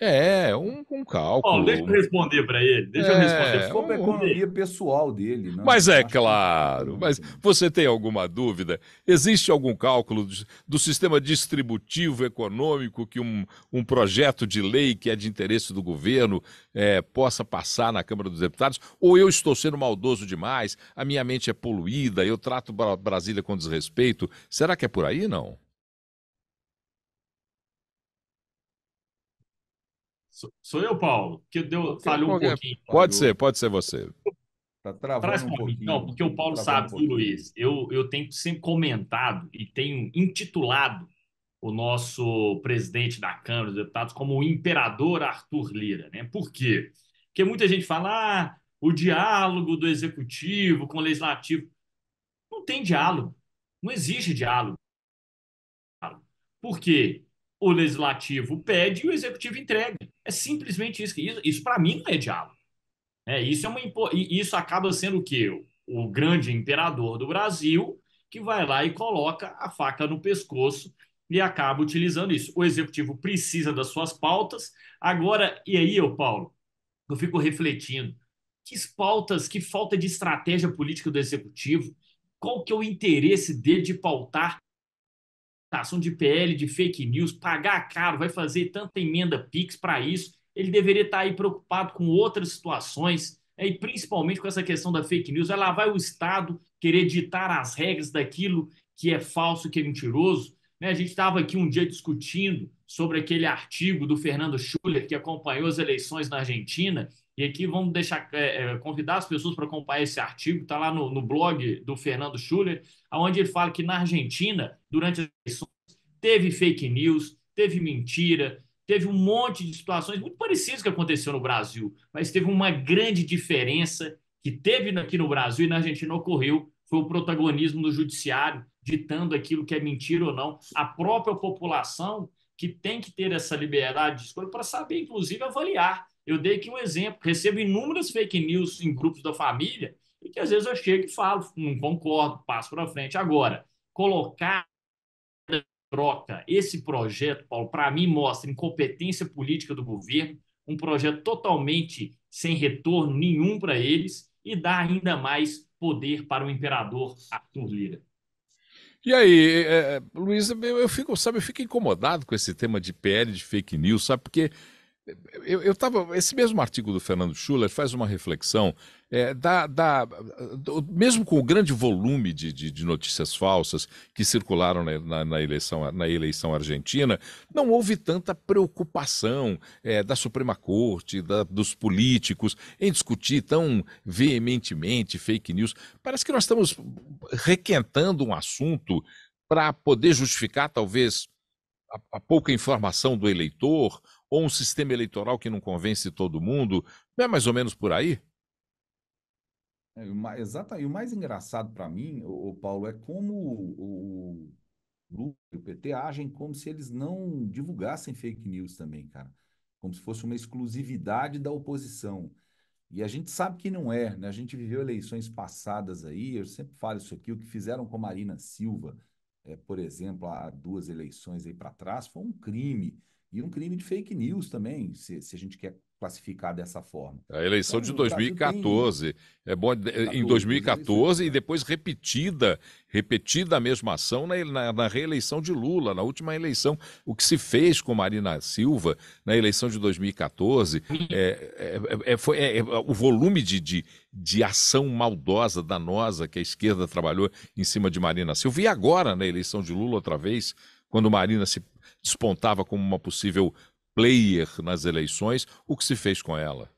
É, um, um cálculo. Oh, deixa eu responder para ele. Deixa é, eu responder. É, sobre um, a economia pessoal dele. Né? Mas é claro. Mas é. você tem alguma dúvida? Existe algum cálculo do sistema distributivo econômico que um, um projeto de lei que é de interesse do governo é, possa passar na Câmara dos Deputados? Ou eu estou sendo maldoso demais? A minha mente é poluída? Eu trato Brasília com desrespeito? Será que é por aí, não? Sou eu, Paulo? Que deu, falhou um pouquinho. Pode ser, pode ser você. Tá travando Traz um pouquinho. Não, porque o Paulo tá sabe, um Luiz, eu, eu tenho sempre comentado e tenho intitulado o nosso presidente da Câmara dos Deputados como o imperador Arthur Lira. Né? Por quê? Porque muita gente fala ah, o diálogo do executivo com o legislativo. Não tem diálogo. Não existe diálogo. Por quê? o legislativo pede e o executivo entrega. É simplesmente isso. Isso, isso para mim não é diálogo. É, isso, é uma, isso acaba sendo o quê? O grande imperador do Brasil que vai lá e coloca a faca no pescoço e acaba utilizando isso. O executivo precisa das suas pautas. Agora, e aí, eu, Paulo, eu fico refletindo. Que pautas, que falta de estratégia política do executivo, qual que é o interesse dele de pautar ação de PL, de fake news, pagar caro, vai fazer tanta emenda PIX para isso. Ele deveria estar tá aí preocupado com outras situações, né, e principalmente com essa questão da fake news. Ela vai o Estado querer ditar as regras daquilo que é falso, que é mentiroso. Né? A gente estava aqui um dia discutindo sobre aquele artigo do Fernando Schuller, que acompanhou as eleições na Argentina, e aqui vamos deixar é, é, convidar as pessoas para acompanhar esse artigo, está lá no, no, blog do Fernando Schuller, onde ele fala que na Argentina, durante as eleições, teve fake news, teve mentira, teve um monte de situações muito parecidas que aconteceu no Brasil, mas teve uma grande diferença que teve aqui no Brasil e na Argentina ocorreu, foi o protagonismo do judiciário ditando aquilo que é mentira ou não. A própria população que tem que ter essa liberdade de escolha para saber, inclusive, avaliar eu dei aqui um exemplo. Recebo inúmeras fake news em grupos da família e que às vezes eu chego e falo, não concordo, passo para frente. Agora, colocar troca esse projeto, Paulo, para mim mostra incompetência política do governo, um projeto totalmente sem retorno nenhum para eles e dá ainda mais poder para o imperador Arthur Lira. E aí, é, é eu, fico, sabe, eu fico incomodado com esse tema de PL de fake news, sabe? Porque eu estava. Esse mesmo artigo do Fernando Schuller faz uma reflexão, é, da, da, do, mesmo com o grande volume de, de, de notícias falsas que circularam na, na, na, eleição, na eleição argentina, não houve tanta preocupação é, da Suprema Corte, da, dos políticos, em discutir tão veementemente fake news. Parece que nós estamos requentando um assunto para poder justificar, talvez, a, a pouca informação do eleitor ou um sistema eleitoral que não convence todo mundo. Não é mais ou menos por aí? É, exatamente exato. E o mais engraçado para mim, o Paulo, é como o Lula e o PT agem como se eles não divulgassem fake news também, cara. Como se fosse uma exclusividade da oposição. E a gente sabe que não é, né? A gente viveu eleições passadas aí, eu sempre falo isso aqui, o que fizeram com a Marina Silva, é, por exemplo, há duas eleições aí para trás, foi um crime. E um crime de fake news também, se, se a gente quer classificar dessa forma. A eleição então, de 2014. Tem... É bom, 14, em 2014 e é. depois repetida, repetida a mesma ação na, na, na, reeleição de Lula, na última eleição. O que se fez com Marina Silva na eleição de 2014, é, é, é foi, é, é, o volume de, de, de ação maldosa, danosa que a esquerda trabalhou em cima de Marina Silva. E agora, na eleição de Lula outra vez, quando Marina se despontava como uma possível player nas eleições. O que se fez com ela?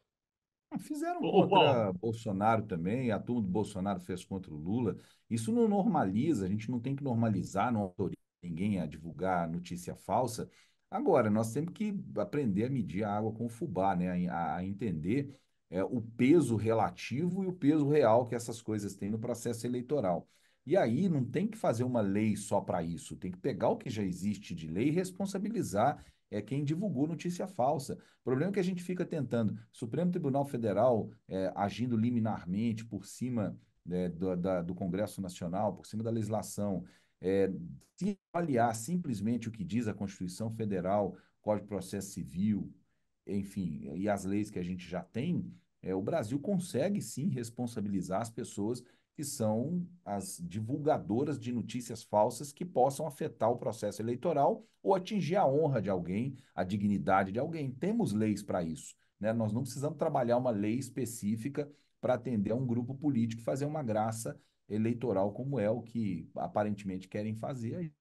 Ah, fizeram contra Bolsonaro também, a turma do Bolsonaro fez contra o Lula. Isso não normaliza, a gente não tem que normalizar, não autoriza ninguém a divulgar notícia falsa. Agora, nós temos que aprender a medir a água com o fubá, né? a, a entender é, o peso relativo e o peso real que essas coisas têm no processo eleitoral. E aí não tem que fazer uma lei só para isso, tem que pegar o que já existe de lei e responsabilizar é quem divulgou notícia falsa. O problema é que a gente fica tentando, Supremo Tribunal Federal é, agindo liminarmente por cima é, né, do, da, do Congresso Nacional, por cima da legislação, é, se avaliar simplesmente o que diz a Constituição Federal, Código de Processo Civil, enfim, e as leis que a gente já tem, é, o Brasil consegue sim responsabilizar as pessoas que são as divulgadoras de notícias falsas que possam afetar o processo eleitoral ou atingir a honra de alguém, a dignidade de alguém. Temos leis para isso. Né? Nós não precisamos trabalhar uma lei específica para atender a um grupo político e fazer uma graça eleitoral como é o que aparentemente querem fazer.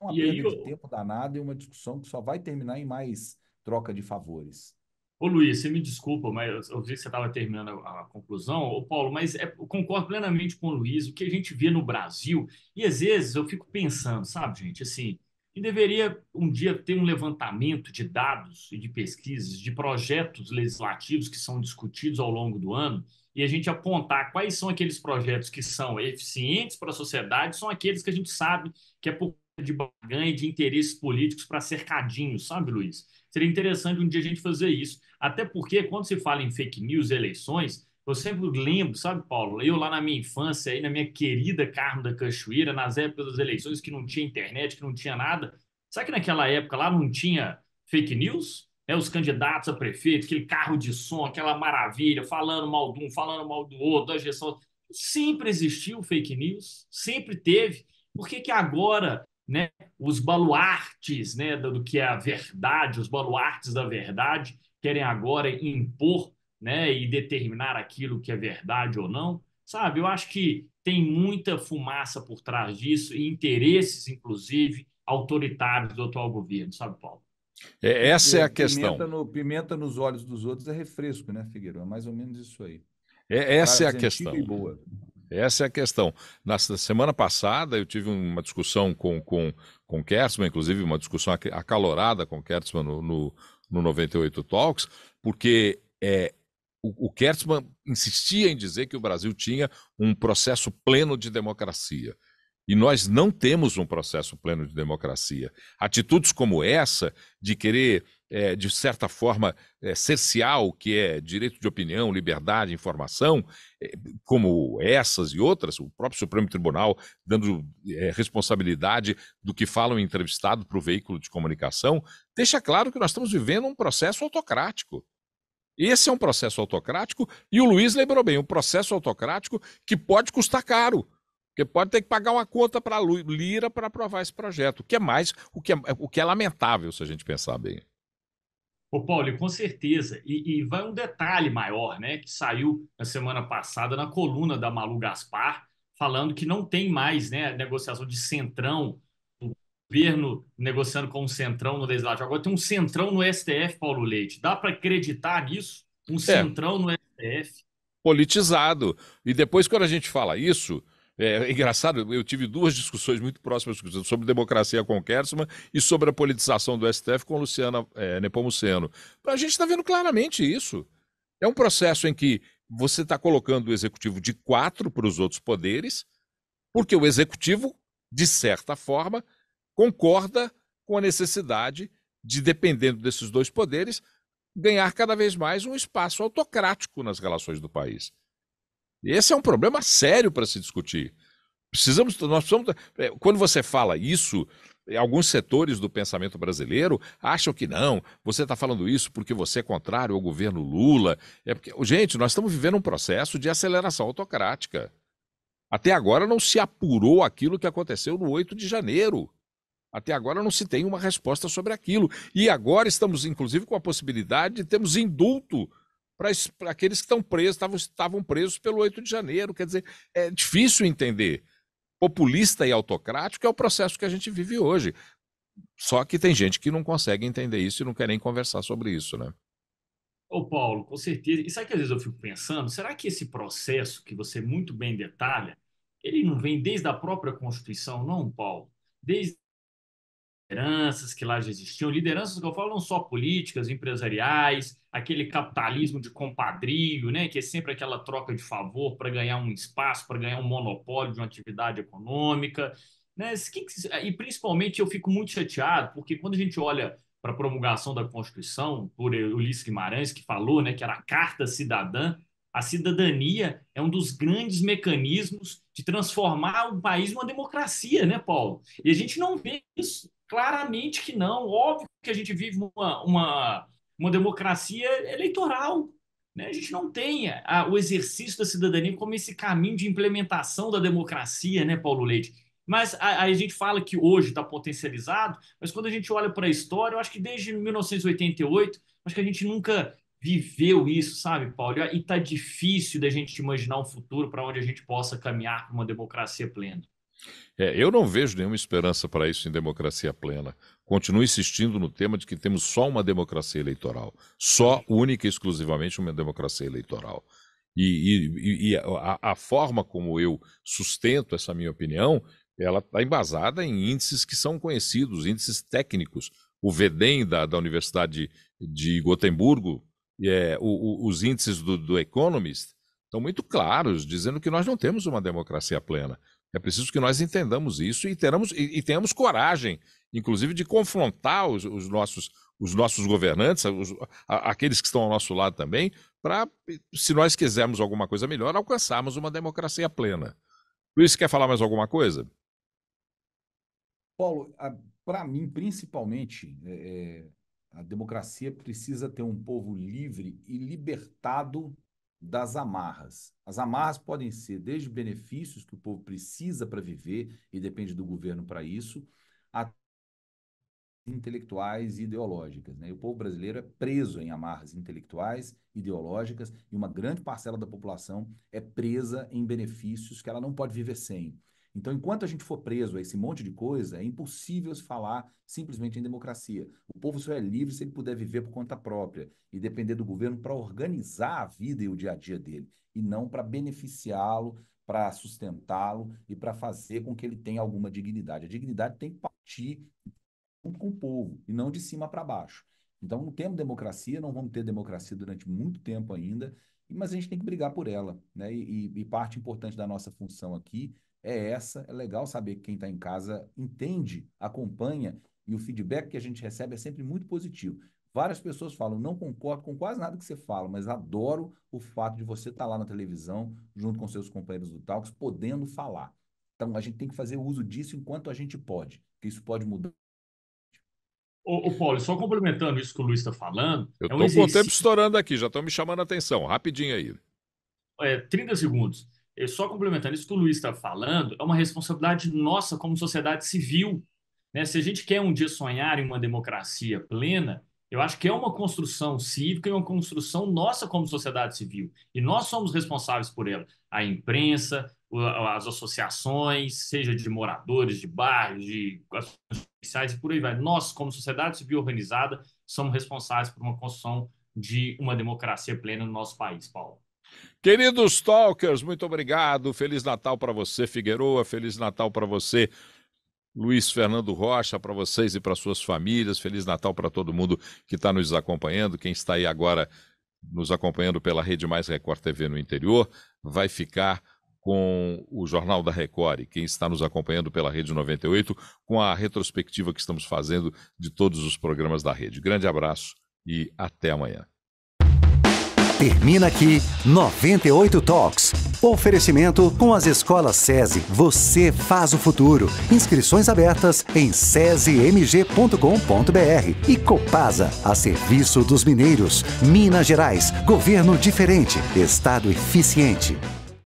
É uma e perda aí, eu... de tempo danado e uma discussão que só vai terminar em mais troca de favores. Ô Luiz, você me desculpa, mas eu vi que você estava terminando a, a, conclusão. Ô Paulo, mas é, eu concordo plenamente com o Luiz, o que a gente vê no Brasil, e às vezes eu fico pensando, sabe, gente, assim, que deveria um dia ter um levantamento de dados e de pesquisas, de projetos legislativos que são discutidos ao longo do ano, e a gente apontar quais são aqueles projetos que são eficientes para a sociedade, são aqueles que a gente sabe que é por de barganha e de interesses políticos para cercadinhos, sabe, Luiz? Seria interessante um dia a gente fazer isso. Até porque, quando se fala em fake news e eleições, eu sempre lembro, sabe, Paulo? Eu lá na minha infância, aí na minha querida Carmo da Cachoeira, nas épocas das eleições, que não tinha internet, que não tinha nada. Sabe que naquela época lá não tinha fake news? É Os candidatos a prefeito, aquele carro de som, aquela maravilha, falando mal de um, falando mal do outro, da gestão. Sempre existiu fake news, sempre teve. Por que, que agora né, os baluartes né, do que é a verdade, os baluartes da verdade, querem agora impor né, e determinar aquilo que é verdade ou não. Sabe, eu acho que tem muita fumaça por trás disso e interesses, inclusive, autoritários do atual governo, sabe, Paulo? É, essa é a questão. Pimenta, no, pimenta nos olhos dos outros é refresco, né, Figueiredo? É mais ou menos isso aí. É, essa Frases é a questão. Essa é a questão. Na semana passada, eu tive uma discussão com, com, com Kertzmann, inclusive uma discussão acalorada com Kertzmann no, no, no 98 Talks, porque é, o, o Kertzmann insistia em dizer que o Brasil tinha um processo pleno de democracia. E nós não temos um processo pleno de democracia. Atitudes como essa, de querer é, de certa forma, é, cercear o que é direito de opinião, liberdade, informação, é, como essas e outras, o próprio Supremo Tribunal dando é, responsabilidade do que fala o entrevistado para o veículo de comunicação, deixa claro que nós estamos vivendo um processo autocrático. Esse é um processo autocrático e o Luiz lembrou bem, um processo autocrático que pode custar caro. Porque pode ter que pagar uma conta para a Lira para aprovar esse projeto, o que é mais, o que é, o que é lamentável se a gente pensar bem. Ô, Paulo, com certeza. E, e, vai um detalhe maior, né? Que saiu na semana passada na coluna da Malu Gaspar, falando que não tem mais né, negociação de centrão, o governo negociando com o um centrão no legislativo. Agora tem um centrão no STF, Paulo Leite. Dá para acreditar nisso? Um é. centrão no STF. Politizado. E depois, quando a gente fala isso, é, é, engraçado, eu tive duas discussões muito próximas sobre democracia com Kersman e sobre a politização do STF com Luciana é, Nepomuceno. A gente está vendo claramente isso. É um processo em que você está colocando o executivo de quatro para os outros poderes, porque o executivo, de certa forma, concorda com a necessidade de, dependendo desses dois poderes, ganhar cada vez mais um espaço autocrático nas relações do país. Esse é um problema sério para se discutir. Precisamos, nós precisamos. É, quando você fala isso, é, alguns setores do pensamento brasileiro acham que não, você está falando isso porque você é contrário ao governo Lula. É porque, gente, nós estamos vivendo um processo de aceleração autocrática. Até agora não se apurou aquilo que aconteceu no 8 de janeiro. Até agora não se tem uma resposta sobre aquilo. E agora estamos, inclusive, com a possibilidade de termos indulto para aqueles que estão presos, estavam presos pelo 8 de janeiro. Quer dizer, é difícil entender. Populista e autocrático é o processo que a gente vive hoje. Só que tem gente que não consegue entender isso e não quer nem conversar sobre isso, né? Ô Paulo, com certeza. E sabe que às vezes eu fico pensando, será que esse processo que você muito bem detalha, ele não vem desde a própria Constituição, não, Paulo? Desde lideranças que lá já existiam, lideranças que eu falo não só políticas, empresariais, aquele capitalismo de compadrio, né, que é sempre aquela troca de favor para ganhar um espaço, para ganhar um monopólio de uma atividade econômica, né, e principalmente eu fico muito chateado porque quando a gente olha para a promulgação da Constituição por Ulisses Guimarães que falou, né, que era a carta cidadã, a cidadania é um dos grandes mecanismos de transformar o país numa democracia, né, Paulo? E a gente não vê isso. Claramente que não. Óbvio que a gente vive uma, uma, uma democracia eleitoral. Né? A gente não tem a, o exercício da cidadania como esse caminho de implementação da democracia, né, Paulo Leite? Mas a, a gente fala que hoje está potencializado, mas quando a gente olha para a história, eu acho que desde 1988, acho que a gente nunca viveu isso, sabe, Paulo? E tá difícil da gente imaginar um futuro para onde a gente possa caminhar para uma democracia plena. É, eu não vejo nenhuma esperança para isso em democracia plena. Continuo insistindo no tema de que temos só uma democracia eleitoral. Só, única e exclusivamente, uma democracia eleitoral. E, e, e a, a forma como eu sustento essa minha opinião, ela está embasada em índices que são conhecidos, índices técnicos. O VEDEM da, da Universidade de, Gotemburgo, é, o, o, os índices do, do Economist, estão muito claros, dizendo que nós não temos uma democracia plena. É preciso que nós entendamos isso e, teramos, e, e tenhamos coragem, inclusive, de confrontar os, os nossos, os nossos governantes, os, a, aqueles que estão ao nosso lado também, para, se nós quisermos alguma coisa melhor, alcançarmos uma democracia plena. Luiz, quer falar mais alguma coisa? Paulo, para mim, principalmente, é, é, a democracia precisa ter um povo livre e libertado das amarras. As amarras podem ser desde benefícios que o povo precisa para viver e depende do governo para isso, até intelectuais e ideológicas. Né? E o povo brasileiro é preso em amarras intelectuais, ideológicas, e uma grande parcela da população é presa em benefícios que ela não pode viver sem. Então, enquanto a gente for preso a esse monte de coisa, é impossível se falar simplesmente em democracia. O povo só é livre se ele puder viver por conta própria e depender do governo para organizar a vida e o dia a dia dele, e não para beneficiá-lo, para sustentá-lo e para fazer com que ele tenha alguma dignidade. A dignidade tem que partir junto com o povo e não de cima para baixo. Então, não temos democracia, não vamos ter democracia durante muito tempo ainda, mas a gente tem que brigar por ela, né? E, e, e parte importante da nossa função aqui é essa. É legal saber que quem está em casa entende, acompanha e o feedback que a gente recebe é sempre muito positivo. Várias pessoas falam, não concordo com quase nada que você fala, mas adoro o fato de você estar tá lá na televisão, junto com seus companheiros do Talks, podendo falar. Então, a gente tem que fazer uso disso enquanto a gente pode, que isso pode mudar Ô, ô, Paulo, só complementando isso que o Luiz está falando. Eu estou é um exercício... com o tempo estourando aqui, já estão me chamando a atenção. Rapidinho aí. É, 30 segundos. Eu é, só complementando isso que o Luiz está falando, é uma responsabilidade nossa como sociedade civil. Né? Se a gente quer um dia sonhar em uma democracia plena, eu acho que é uma construção cívica e uma construção nossa como sociedade civil. E nós somos responsáveis por ela. A imprensa, as associações, seja de moradores, de bairros, de sociais e por aí vai. Nós, como sociedade civil organizada, somos responsáveis por uma construção de uma democracia plena no nosso país, Paulo. Queridos talkers, muito obrigado. Feliz Natal para você, Figueroa. Feliz Natal para você, Luiz Fernando Rocha, para vocês e para suas famílias. Feliz Natal para todo mundo que está nos acompanhando. Quem está aí agora nos acompanhando pela Rede Mais Record TV no interior vai ficar com o Jornal da Record e quem está nos acompanhando pela Rede 98, com a retrospectiva que estamos fazendo de todos os programas da rede. Grande abraço e até amanhã. Termina aqui 98 Talks. Oferecimento com as escolas SESI. Você faz o futuro. Inscrições abertas em sesemg.com.br e Copasa, a serviço dos mineiros. Minas Gerais, governo diferente, estado eficiente.